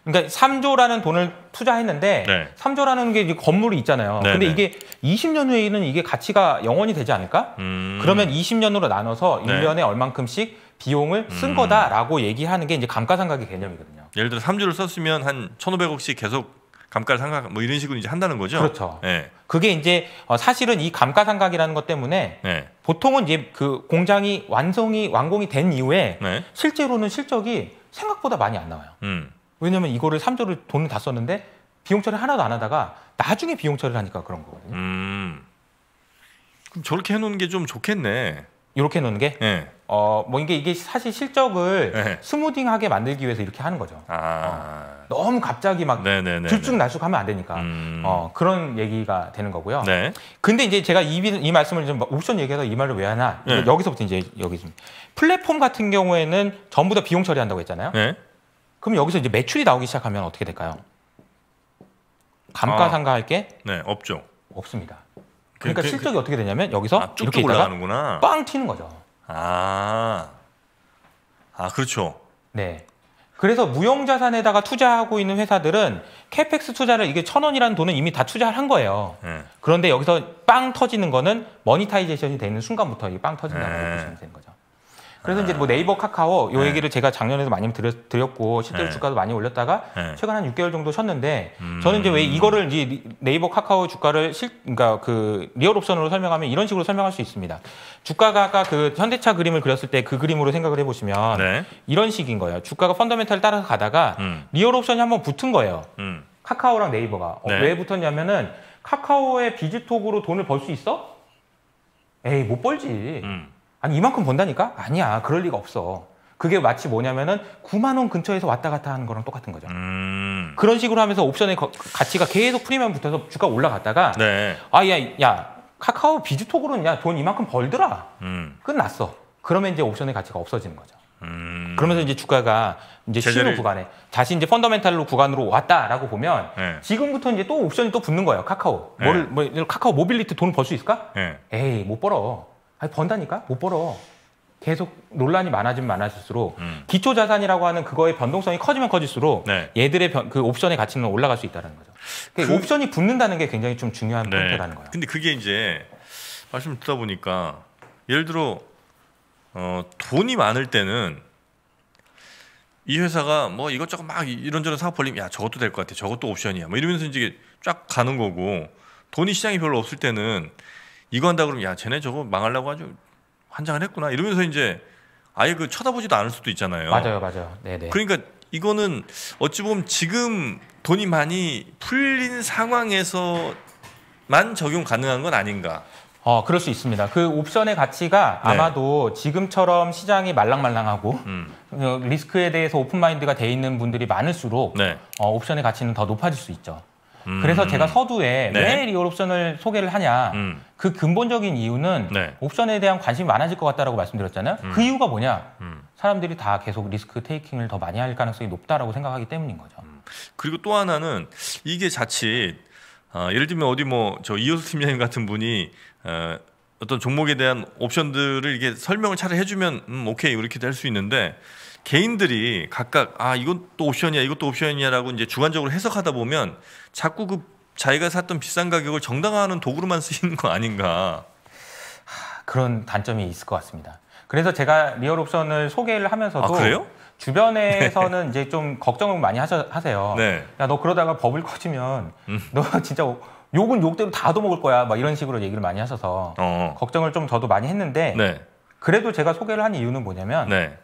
그러니까 3조라는 돈을 투자했는데 네. 3조라는 게 건물이 있잖아요. 네, 근데 네. 이게 20년 후에는 이게 가치가 영원히 되지 않을까? 음. 그러면 20년으로 나눠서 1년에 얼만큼씩 비용을 쓴 음. 거다라고 얘기하는 게 이제 감가상각의 개념이거든요. 예를 들어 3조를 썼으면 한 1,500억씩 계속 감가상각 뭐 이런 식으로 이제 한다는 거죠. 그렇죠. 네. 그게 이제 어, 사실은 이 감가상각이라는 것 때문에 네. 보통은 이제 그 공장이 완성이 완공이 된 이후에 네. 실제로는 실적이 생각보다 많이 안 나와요. 음. 왜냐면 이거를 3조를 돈을 다 썼는데 비용 처리 하나도 안 하다가 나중에 비용 처리를 하니까 그런 거거든요. 음. 그럼 저렇게 해놓는 게 좀 좋겠네. 이렇게 해놓는 게? 네. 어, 뭐 이게 이게 사실 실적을 네. 스무딩하게 만들기 위해서 이렇게 하는 거죠. 아. 어, 너무 갑자기 막 들쭉날쭉하면 안 되니까 음... 어, 그런 얘기가 되는 거고요. 네. 근데 이제 제가 이, 이 말씀을 좀 옵션 얘기해서 이 말을 왜 하나? 네. 여기서부터 이제 여기 좀 플랫폼 같은 경우에는 전부 다 비용 처리한다고 했잖아요. 네. 그럼 여기서 이제 매출이 나오기 시작하면 어떻게 될까요? 감가상각할 아, 게 네, 없죠. 없습니다. 그, 그러니까 그, 그, 실적이 그, 어떻게 되냐면 여기서 아, 이렇게 올라가는구나. 빵 튀는 거죠. 아, 아 그렇죠. 네. 그래서 무형자산에다가 투자하고 있는 회사들은 캐펙스 투자를 이게 천 원이라는 돈은 이미 다 투자를 한 거예요. 네. 그런데 여기서 빵 터지는 거는 머니타이제이션이 되는 순간부터 이빵 터진다고 네. 보시면 되는 거죠. 그래서 이제 뭐 네이버 카카오 요 네. 얘기를 제가 작년에도 많이 드렸, 드렸고 실제로 네. 주가도 많이 올렸다가 네. 최근 한 6개월 정도 쉬었는데 음... 저는 이제 왜 이거를 이제 네이버 카카오 주가를 실 그러니까 그 리얼 옵션으로 설명하면 이런 식으로 설명할 수 있습니다. 주가가 아까 그 현대차 그림을 그렸을 때 그 그림으로 생각을 해보시면 네. 이런 식인 거예요. 주가가 펀더멘탈 을 따라서 가다가 음. 리얼 옵션이 한번 붙은 거예요. 음. 카카오랑 네이버가 어, 네. 왜 붙었냐면은 카카오의 비즈톡으로 돈을 벌 수 있어? 에이 못 벌지. 음. 아니 이만큼 번다니까? 아니야 그럴 리가 없어. 그게 마치 뭐냐면은 9만 원 근처에서 왔다 갔다 하는 거랑 똑같은 거죠. 음. 그런 식으로 하면서 옵션의 거, 가치가 계속 프리미엄 붙어서 주가 올라갔다가 네. 아야야 야, 카카오 비즈톡으로는 야 돈 이만큼 벌더라. 음. 끝났어. 그러면 이제 옵션의 가치가 없어지는 거죠. 음. 그러면서 이제 주가가 이제 제재를... 신호 구간에 다시 이제 펀더멘탈로 구간으로 왔다라고 보면 네. 지금부터 이제 또 옵션이 또 붙는 거예요. 카카오. 네. 뭐를 뭐 카카오 모빌리티 돈 벌 수 있을까? 네. 에이 못 벌어. 아니 번다니까 못 벌어. 계속 논란이 많아지면 많아질수록 음. 기초 자산이라고 하는 그거의 변동성이 커지면 커질수록 네. 얘들의 변, 그 옵션의 가치는 올라갈 수 있다는 거죠. 그러니까 그... 옵션이 붙는다는 게 굉장히 좀 중요한 네. 포인트라는 거예요. 근데 그게 이제 말씀 듣다 보니까 예를 들어 어, 돈이 많을 때는 이 회사가 뭐 이것저것 막 이런저런 사업 벌리면 야 저것도 될 것 같아 저것도 옵션이야 뭐 이러면서 이제 쫙 가는 거고 돈이 시장이 별로 없을 때는 이거 한다 그러면 야 쟤네 저거 망하려고 아주 환장을 했구나 이러면서 이제 아예 그 쳐다보지도 않을 수도 있잖아요. 맞아요, 맞아요. 네네. 그러니까 이거는 어찌 보면 지금 돈이 많이 풀린 상황에서만 적용 가능한 건 아닌가. 어, 그럴 수 있습니다. 그 옵션의 가치가 네. 아마도 지금처럼 시장이 말랑말랑하고 음. 어, 리스크에 대해서 오픈마인드가 돼 있는 분들이 많을수록 네. 어, 옵션의 가치는 더 높아질 수 있죠. 음. 그래서 제가 서두에 네. 왜 리얼 옵션을 소개를 하냐 음. 그 근본적인 이유는 네. 옵션에 대한 관심이 많아질 것 같다라고 말씀드렸잖아요. 음. 그 이유가 뭐냐? 음. 사람들이 다 계속 리스크 테이킹을 더 많이 할 가능성이 높다라고 생각하기 때문인 거죠. 음. 그리고 또 하나는 이게 자칫 어, 예를 들면 어디 뭐 저 이호수 팀장님 같은 분이 어, 어떤 종목에 대한 옵션들을 이게 설명을 차라 해주면 음, 오케이 이렇게 될 수 있는데 개인들이 각각 아 이것도 옵션이야 이것도 옵션이냐라고 이제 주관적으로 해석하다 보면 자꾸 그 자기가 샀던 비싼 가격을 정당화하는 도구로만 쓰이는 거 아닌가 그런 단점이 있을 것 같습니다. 그래서 제가 리얼 옵션을 소개를 하면서도 아, 주변에서는 네. 이제 좀 걱정을 많이 하셔, 하세요. 네. 야너 그러다가 버블 커지면 음. 너 진짜 욕은 욕대로 다도먹을 거야. 막 이런 식으로 얘기를 많이 하셔서 어. 걱정을 좀 저도 많이 했는데 네. 그래도 제가 소개를 한 이유는 뭐냐면 네.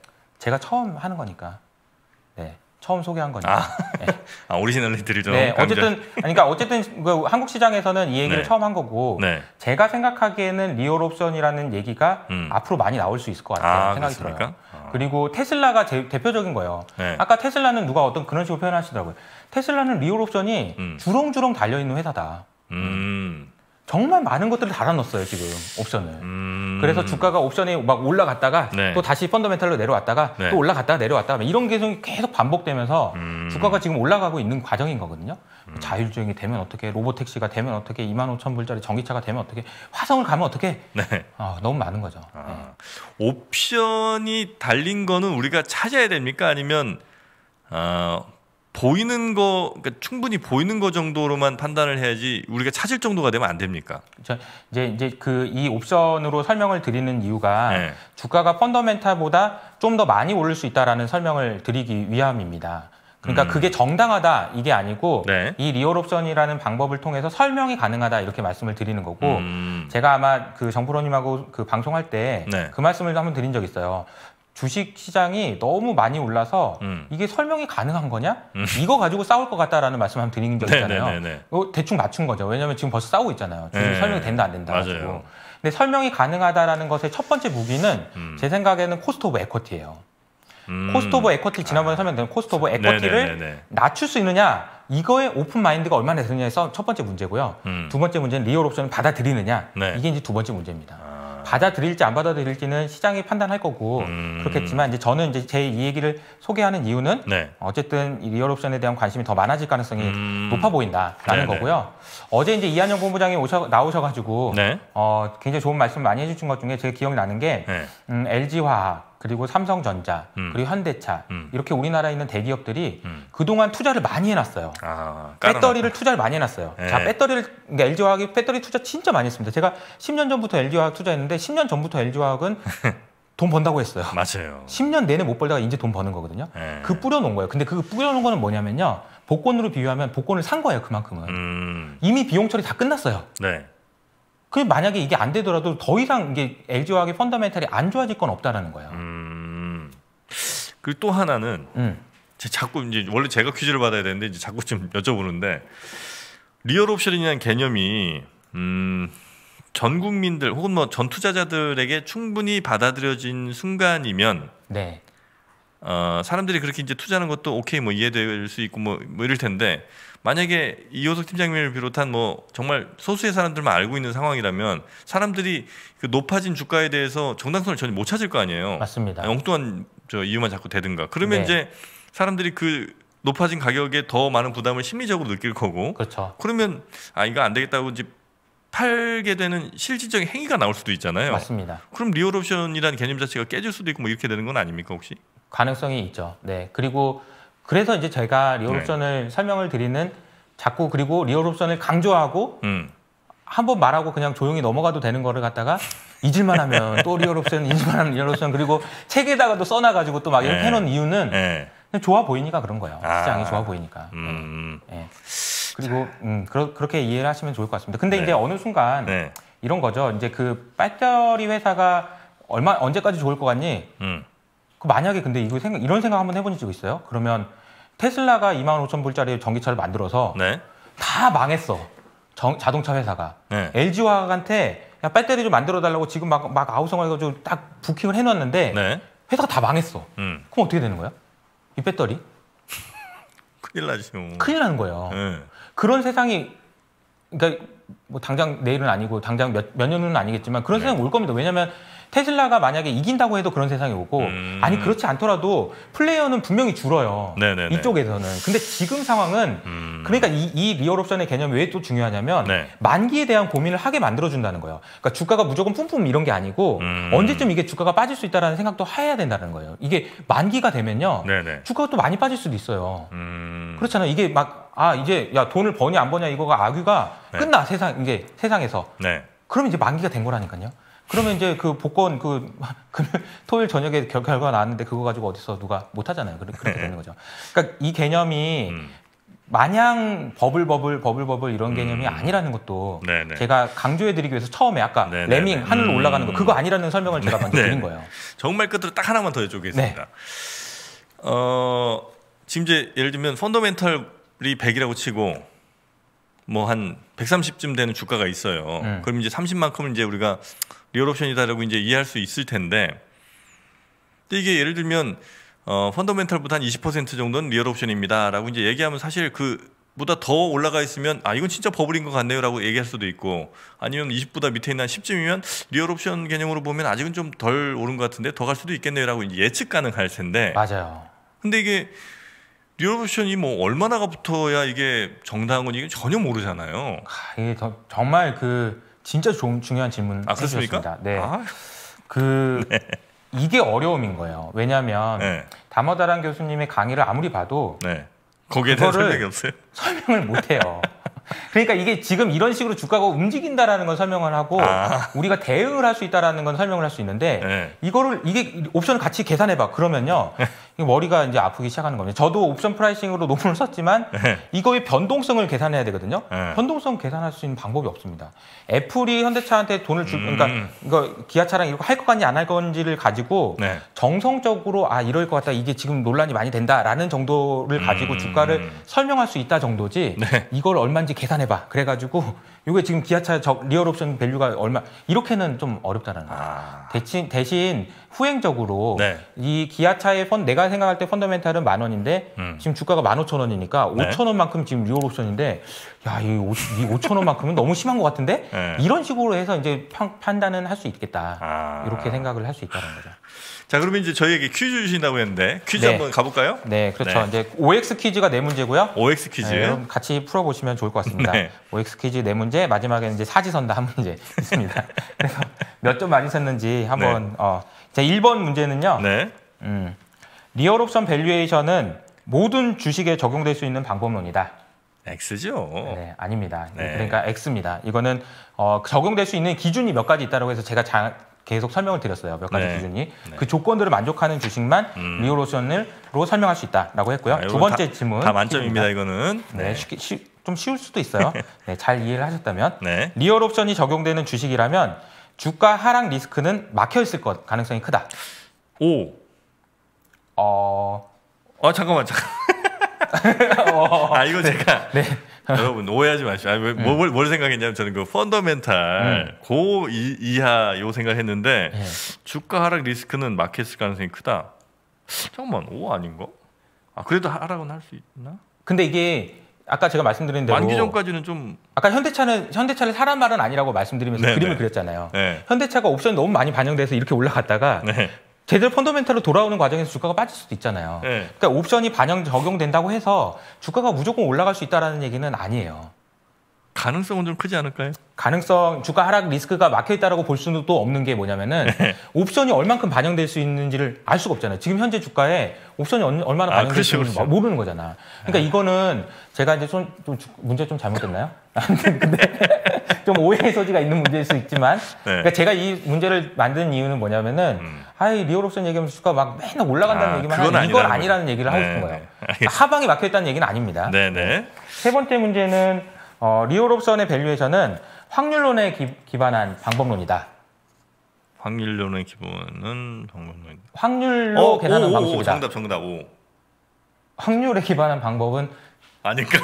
제가 처음 하는 거니까. 네. 처음 소개한 거니까. 아, 네. 아 오리지널리티를 좀. 네, 강조. 어쨌든 그러니까 어쨌든 그 한국 시장에서는 이 얘기를 네. 처음 한 거고 네. 제가 생각하기에는 리얼옵션이라는 얘기가 음. 앞으로 많이 나올 수 있을 것 같아요. 아, 생각이 그렇습니까? 들어요. 아. 그리고 테슬라가 제, 대표적인 거예요. 네. 아까 테슬라는 누가 어떤 그런 식으로 표현하시더라고요. 테슬라는 리얼옵션이 음. 주렁주렁 달려 있는 회사다. 음. 정말 많은 것들을 달아놨어요 지금 옵션을. 음... 그래서 주가가 옵션이 막 올라갔다가 네. 또 다시 펀더멘탈로 내려왔다가 네. 또 올라갔다가 내려왔다가 이런 계속이 계속 반복되면서 음... 주가가 지금 올라가고 있는 과정인 거거든요. 음... 자율주행이 되면 어떻게 로보택시가 되면 어떻게 2만 5천 불짜리 전기차가 되면 어떻게 화성을 가면 어떻게 네. 아, 너무 많은 거죠. 아, 네. 옵션이 달린 거는 우리가 찾아야 됩니까 아니면 어, 보이는 거 그러니까 충분히 보이는 거 정도로만 판단을 해야지 우리가 찾을 정도가 되면 안 됩니까? 그 이제 이제 그 이 옵션으로 설명을 드리는 이유가 네. 주가가 펀더멘탈보다 좀 더 많이 오를 수 있다라는 설명을 드리기 위함입니다. 그러니까 음. 그게 정당하다 이게 아니고 네. 이 리얼 옵션이라는 방법을 통해서 설명이 가능하다 이렇게 말씀을 드리는 거고 음. 제가 아마 그 정프로님하고 그 방송할 때그 네. 그 말씀을 한번 드린 적 있어요. 주식 시장이 너무 많이 올라서 음. 이게 설명이 가능한 거냐? 음. 이거 가지고 싸울 것 같다라는 말씀 한 드린 적 네, 있잖아요. 네, 네, 어, 대충 맞춘 거죠. 왜냐하면 지금 벌써 싸우고 있잖아요. 지금 네. 설명이 된다 안 된다 맞아요. 가지고. 근데 설명이 가능하다라는 것의 첫 번째 무기는 음. 제 생각에는 코스트 오브 에쿼티예요. 코스트 오브 에쿼티 지난번에 설명드린 코스트 오브 에쿼티를 낮출 수 있느냐 이거에 오픈 마인드가 얼마나 되느냐에서 첫 번째 문제고요. 음. 두 번째 문제는 리얼 옵션을 받아들이느냐. 네. 이게 이제 두 번째 문제입니다. 아. 받아들일지 안 받아들일지는 시장이 판단할 거고 음... 그렇겠지만 이제 저는 이제 제 이 얘기를 소개하는 이유는 네. 어쨌든 리얼 옵션에 대한 관심이 더 많아질 가능성이 음... 높아 보인다라는 네네. 네. 거고요. 어제 이제 이한영 본부장이 오셔 나오셔가지고 네. 어, 굉장히 좋은 말씀 많이 해주신 것 중에 제 기억이 나는 게 네. 음, LG화학 그리고 삼성전자, 음. 그리고 현대차 음. 이렇게 우리나라에 있는 대기업들이 음. 그동안 투자를 많이 해놨어요. 아, 배터리를 투자를 많이 해놨어요. 네. 자, 배터리를 그러니까 LG화학이 배터리 투자 진짜 많이 했습니다. 제가 10년 전부터 LG화학 투자했는데 10년 전부터 LG화학은 돈 번다고 했어요. 맞아요. 10년 내내 못 벌다가 이제 돈 버는 거거든요. 네. 그 뿌려놓은 거예요. 근데 그 뿌려놓은 거는 뭐냐면요. 복권으로 비유하면 복권을 산 거예요. 그만큼은 음. 이미 비용 처리 다 끝났어요. 네. 그게 만약에 이게 안 되더라도 더 이상 이게 LG 화학의 펀더멘탈이 안 좋아질 건 없다라는 거예요. 음. 그리고 또 하나는 음. 자꾸 이제 원래 제가 퀴즈를 받아야 되는데 이제 자꾸 좀 여쭤보는데 리얼 옵션이라는 개념이 음, 전 국민들 혹은 뭐전 투자자들에게 충분히 받아들여진 순간이면 네. 어, 사람들이 그렇게 이제 투자하는 것도 오케이 뭐 이해될 수 있고 뭐, 뭐 이럴 텐데 만약에 이호석 팀장님을 비롯한 뭐 정말 소수의 사람들만 알고 있는 상황이라면 사람들이 그 높아진 주가에 대해서 정당성을 전혀 못 찾을 거 아니에요. 맞습니다. 엉뚱한 저 이유만 자꾸 대든가. 그러면 네. 이제 사람들이 그 높아진 가격에 더 많은 부담을 심리적으로 느낄 거고. 그렇죠. 그러면 아 이거 안 되겠다고 이제 팔게 되는 실질적인 행위가 나올 수도 있잖아요. 맞습니다. 그럼 리얼 옵션이라는 개념 자체가 깨질 수도 있고 뭐 이렇게 되는 건 아닙니까 혹시? 가능성이 있죠. 네. 그리고 그래서 이제 제가 리얼 네. 옵션을 네. 설명을 드리는 자꾸 그리고 리얼 옵션을 강조하고 음. 한번 말하고 그냥 조용히 넘어가도 되는 거를 갖다가 잊을만 하면 또 리얼 옵션, 잊을만 하면 리얼 옵션 그리고 책에다가 도 써놔가지고 또 막 이렇게 네. 해놓은 이유는 네. 좋아 보이니까 그런 거예요. 아. 시장이 좋아 보이니까. 음. 네. 네. 그리고 음, 그러, 그렇게 이해를 하시면 좋을 것 같습니다. 근데 네. 이제 어느 순간 이런 거죠. 이제 그 배터리 회사가 얼마 언제까지 좋을 것 같니? 음. 그 만약에 근데 이거 생각 이런 생각 한번 해본 적 있어요? 그러면 테슬라가 2만 5천 불짜리 전기차를 만들어서 네. 다 망했어. 정, 자동차 회사가 네. LG화학한테 야, 배터리 좀 만들어 달라고 지금 막, 막 아우성해가지고 딱 부킹을 해놨는데 네. 회사가 다 망했어. 음. 그럼 어떻게 되는 거야? 이 배터리? 큰일 나지 뭐. 큰일 나는 거예요. 네. 그런 세상이 그러니까 뭐 당장 내일은 아니고 당장 몇, 몇 년은 아니겠지만 그런 네. 세상 올 겁니다. 왜냐하면 테슬라가 만약에 이긴다고 해도 그런 세상이 오고 음... 아니 그렇지 않더라도 플레이어는 분명히 줄어요. 네네네. 이쪽에서는. 근데 지금 상황은 음... 그러니까 이, 이 리얼 옵션의 개념이 왜 또 중요하냐면 네. 만기에 대한 고민을 하게 만들어준다는 거예요. 그러니까 주가가 무조건 품품 이런 게 아니고 음... 언제쯤 이게 주가가 빠질 수 있다는 생각도 해야 된다는 거예요. 이게 만기가 되면요. 네네. 주가가 또 많이 빠질 수도 있어요. 음. 그렇잖아요. 이게 막 아 이제 야 돈을 버냐 안 버냐 이거가 악유가 네. 끝나 세상 이게 세상에서 네. 그럼 이제 만기가 된 거라니까요. 그러면 이제 그 복권 그, 그 토요일 저녁에 결, 과가 나왔는데 그거 가지고 어디서 누가 못 하잖아요. 그렇게, 되는 네. 거죠. 그러니까 이 개념이 음. 마냥 버블 버블 버블 버블 이런 개념이 음. 아니라는 것도 네네. 네. 제가 강조해드리기 위해서 처음에 아까 네네. 네, 레밍 하늘로 음. 올라가는 거 음. 그거 아니라는 설명을 제가 먼저 드린 거예요. 정말 끝으로 딱 하나만 더 여쭤보겠습니다. 네. 어, 지금 이제 예를 들면 펀더멘털이 100이라고 치고 뭐 한 130쯤 되는 주가가 있어요. 음. 그럼 이제 3 0만큼은 이제 우리가 리얼 옵션이다라고 이제 이해할 수 있을 텐데 이게 예를 들면 어, 펀더멘탈보다 한 20% 정도는 리얼 옵션입니다라고 이제 얘기하면 사실 그보다 더 올라가 있으면 아 이건 진짜 버블인 것 같네요라고 얘기할 수도 있고 아니면 20보다 밑에 있는 한 10쯤이면 리얼 옵션 개념으로 보면 아직은 좀 덜 오른 것 같은데 더 갈 수도 있겠네요라고 이제 예측 가능할 텐데 맞아요. 근데 이게 리얼 옵션이 뭐 얼마나가 붙어야 이게 정당한 건지 전혀 모르잖아요. 아, 이게 더, 정말 그 진짜 좋은 중요한 질문 아, 해주셨습니다. 네. 아. 그 네. 이게 어려움인 거예요. 왜냐하면 네. 다머다란 교수님의 강의를 아무리 봐도 네. 거기에 대한 설명이 없어요. 설명을 못 해요. 그러니까 이게 지금 이런 식으로 주가가 움직인다라는 건 설명을 하고 아. 우리가 대응을 할 수 있다라는 건 설명을 할 수 있는데 네. 이거를 이게 옵션을 같이 계산해 봐. 그러면요. 네. 머리가 이제 아프기 시작하는 겁니다. 저도 옵션 프라이싱으로 논문을 썼지만 네. 이거의 변동성을 계산해야 되거든요. 네. 변동성 계산할 수 있는 방법이 없습니다. 애플이 현대차한테 돈을 줄 그러니까 음. 그러니까 이거 기아차랑 이거 할것같냐안할 건지를 가지고 네. 정성적으로 아 이럴 것 같다 이게 지금 논란이 많이 된다라는 정도를 가지고 음. 주가를 설명할 수 있다 정도지 네. 이걸 얼마인지 계산해. 계산해봐. 그래가지고 이게 지금 기아차 적 리얼 옵션 밸류가 얼마 이렇게는 좀 어렵다는 거예요. 아... 대신 대신 후행적으로 네. 이 기아차의 펀 내가 생각할 때 펀더멘탈은 만 원인데 음. 지금 주가가 만 오천 원이니까 네. 오천 네. 원만큼 지금 리얼 옵션인데 야 이 오천 원만큼은 너무 심한 것 같은데 네. 이런 식으로 해서 이제 판, 단은 할 수 있겠다 아... 이렇게 생각을 할 수 있다는 거죠. 자, 그러면 이제 저희에게 퀴즈 주신다고 했는데 퀴즈 네. 한번 가볼까요? 네, 그렇죠. 네. 이제 OX 퀴즈가 네 문제고요. OX 퀴즈. 네, 같이 풀어보시면 좋을 것 같습니다. 네. OX 퀴즈 네 문제, 마지막에는 이제 사지선다 한 문제 있습니다. 그래서 몇 점 많이 썼는지 한번 네. 어, 제 1번 문제는요. 네. 음, 리얼 옵션 밸류에이션은 모든 주식에 적용될 수 있는 방법론이다. X죠. 네, 아닙니다. 네. 그러니까 X입니다. 이거는 어, 적용될 수 있는 기준이 몇 가지 있다고 해서 제가 자, 계속 설명을 드렸어요. 몇 가지 네. 기준이. 네. 그 조건들을 만족하는 주식만 음. 리오로션으로 설명할 수 있다라고 했고요. 아, 두 번째 다, 질문. 다 만점입니다, 이거는. 네, 네 쉽게, 쉬, 좀 쉬울 수도 있어요. 네, 잘 이해를 하셨다면. 네. 리얼 옵션이 적용되는 주식이라면 주가 하락 리스크는 막혀 있을 것 가능성이 크다. 오. 어. 아, 잠깐만, 잠깐. 어... 아, 이거 네. 제가. 네. 여러분 오해하지 마시고 아니, 왜, 뭘, 뭘 생각했냐면 저는 그 펀더멘탈 네. 고 이, 이하 요 생각했는데 네. 주가 하락 리스크는 마켓을 가능성이 크다. 잠깐만 오 아닌가? 아 그래도 하락은 할 수 있나? 근데 이게 아까 제가 말씀드린 대로 만기 전까지는 좀 아까 현대차는 현대차를 사람 말은 아니라고 말씀드리면서 네네. 그림을 네. 그렸잖아요. 네. 현대차가 옵션 너무 많이 반영돼서 이렇게 올라갔다가 네. 제대로 펀더멘탈로 돌아오는 과정에서 주가가 빠질 수도 있잖아요. 네. 그러니까 옵션이 반영 적용된다고 해서 주가가 무조건 올라갈 수 있다라는 얘기는 아니에요. 가능성은 좀 크지 않을까요? 가능성 주가 하락 리스크가 막혀 있다라고 볼 수는 또 없는 게 뭐냐면은 네. 옵션이 얼만큼 반영될 수 있는지를 알 수가 없잖아요. 지금 현재 주가에 옵션이 얼마나 아, 반영될지 아, 그렇죠, 그렇죠. 모르는 거잖아. 그러니까 아. 이거는 제가 이제 손, 좀 문제 좀 잘못됐나요? 근데 좀 오해의 소지가 있는 문제일 수 있지만 네. 그러니까 제가 이 문제를 만든 이유는 뭐냐면은 음. 아이 리얼 옵션 얘기하면서 주가 막 맨날 올라간다는 아, 얘기만 하는 이건 아니라는 얘기를 하고 싶은 거예요. 네, 네. 그러니까 하방이 막혀 있다는 얘기는 아닙니다. 네, 네. 세 번째 문제는 어, 리오롭선의 밸류에이션은 확률론에 기, 반한 방법론이다. 확률론의 기본은 방법론. 확률로 어, 계산하는 오, 방식이다. 오, 정답 정답 오. 확률에 기반한 방법은 아닐까?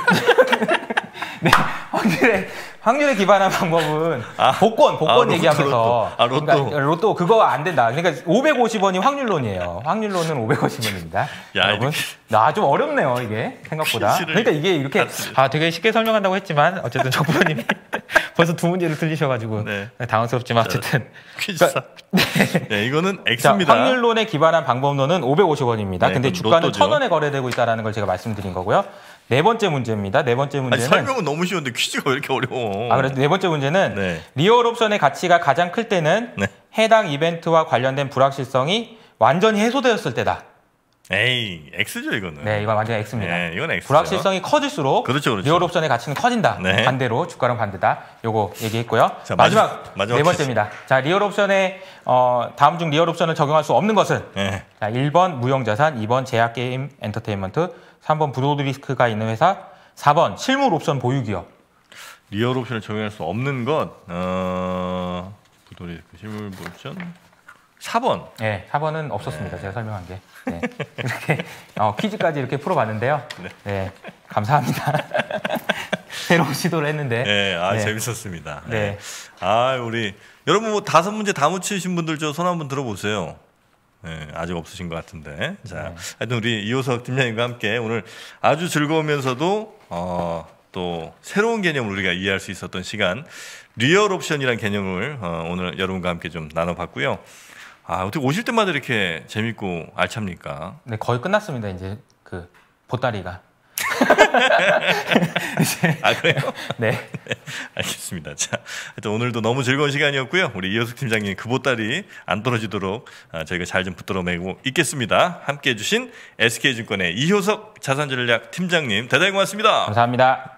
네, 확률에 확률에 기반한 방법은 아, 복권, 복권 아, 얘기하면서 로또, 로또. 아, 로또. 그러니까 로또 그거 안 된다. 그러니까 550원이 확률론이에요. 확률론은 550원입니다. 야, 여러분, 나좀 아, 어렵네요 이게 생각보다. 그러니까 이게 이렇게 아 되게 쉽게 설명한다고 했지만 어쨌든 정 부모님이 벌써 두 문제를 틀리셔가지고 네. 당황스럽지만 어쨌든 퀴즈사. 그러니까, 네. 네. 이거는 X입니다. 자, 확률론에 기반한 방법론은 550원입니다. 네, 근데 주가는 1,000원에 거래되고 있다라는 걸 제가 말씀드린 거고요. 네 번째 문제입니다. 네 번째 문제는 아니, 설명은 너무 쉬운데 퀴즈가 왜 이렇게 어려워? 아 그래서 네 번째 문제는 네. 리얼 옵션의 가치가 가장 클 때는 네. 해당 이벤트와 관련된 불확실성이 완전히 해소되었을 때다. 에이, X죠 이거는. 네, 이건 완전 X입니다. 네, 이건 X. 불확실성이 커질수록 그렇죠, 그렇죠. 리얼 옵션의 가치는 커진다. 네. 반대로 주가랑 반대다. 요거 얘기했고요. 자, 마지막, 마지막 네 번째입니다. 자, 리얼 옵션에 어, 다음 중 리얼 옵션을 적용할 수 없는 것은 네. 자, 1번 무형 자산, 2번 제약 게임 엔터테인먼트, 3번 브로드 리스크가 있는 회사, 4번 실물 옵션 보유 기업. 리얼 옵션을 적용할 수 없는 것, 어, 브로드 리스크, 실물 옵션. 4번. 네, 4번은 없었습니다. 네. 제가 설명한 게. 네. 이렇게 어, 퀴즈까지 이렇게 풀어봤는데요. 네. 네 감사합니다. 새로운 시도를 했는데. 네, 아, 네. 재밌었습니다. 네. 네. 아, 우리. 여러분 뭐 다섯 문제 다 맞히신 분들 저손 한번 들어보세요. 네, 아직 없으신 것 같은데. 자, 네. 하여튼 우리 이호석 팀장님과 함께 오늘 아주 즐거우면서도 어, 또 새로운 개념을 우리가 이해할 수 있었던 시간 리얼 옵션이라는 개념을 어, 오늘 여러분과 함께 좀 나눠봤고요. 아 어떻게 오실 때마다 이렇게 재밌고 알찹니까? 네 거의 끝났습니다 이제 그 보따리가 이제, 아 그래요? 네. 네. 알겠습니다. 자, 하여튼 오늘도 너무 즐거운 시간이었고요. 우리 이효숙 팀장님 그보따리 안 떨어지도록 아, 저희가 잘 좀 붙들어 매고 있겠습니다. 함께해주신 SK증권의 이효석 자산전략 팀장님 대단히 고맙습니다. 감사합니다.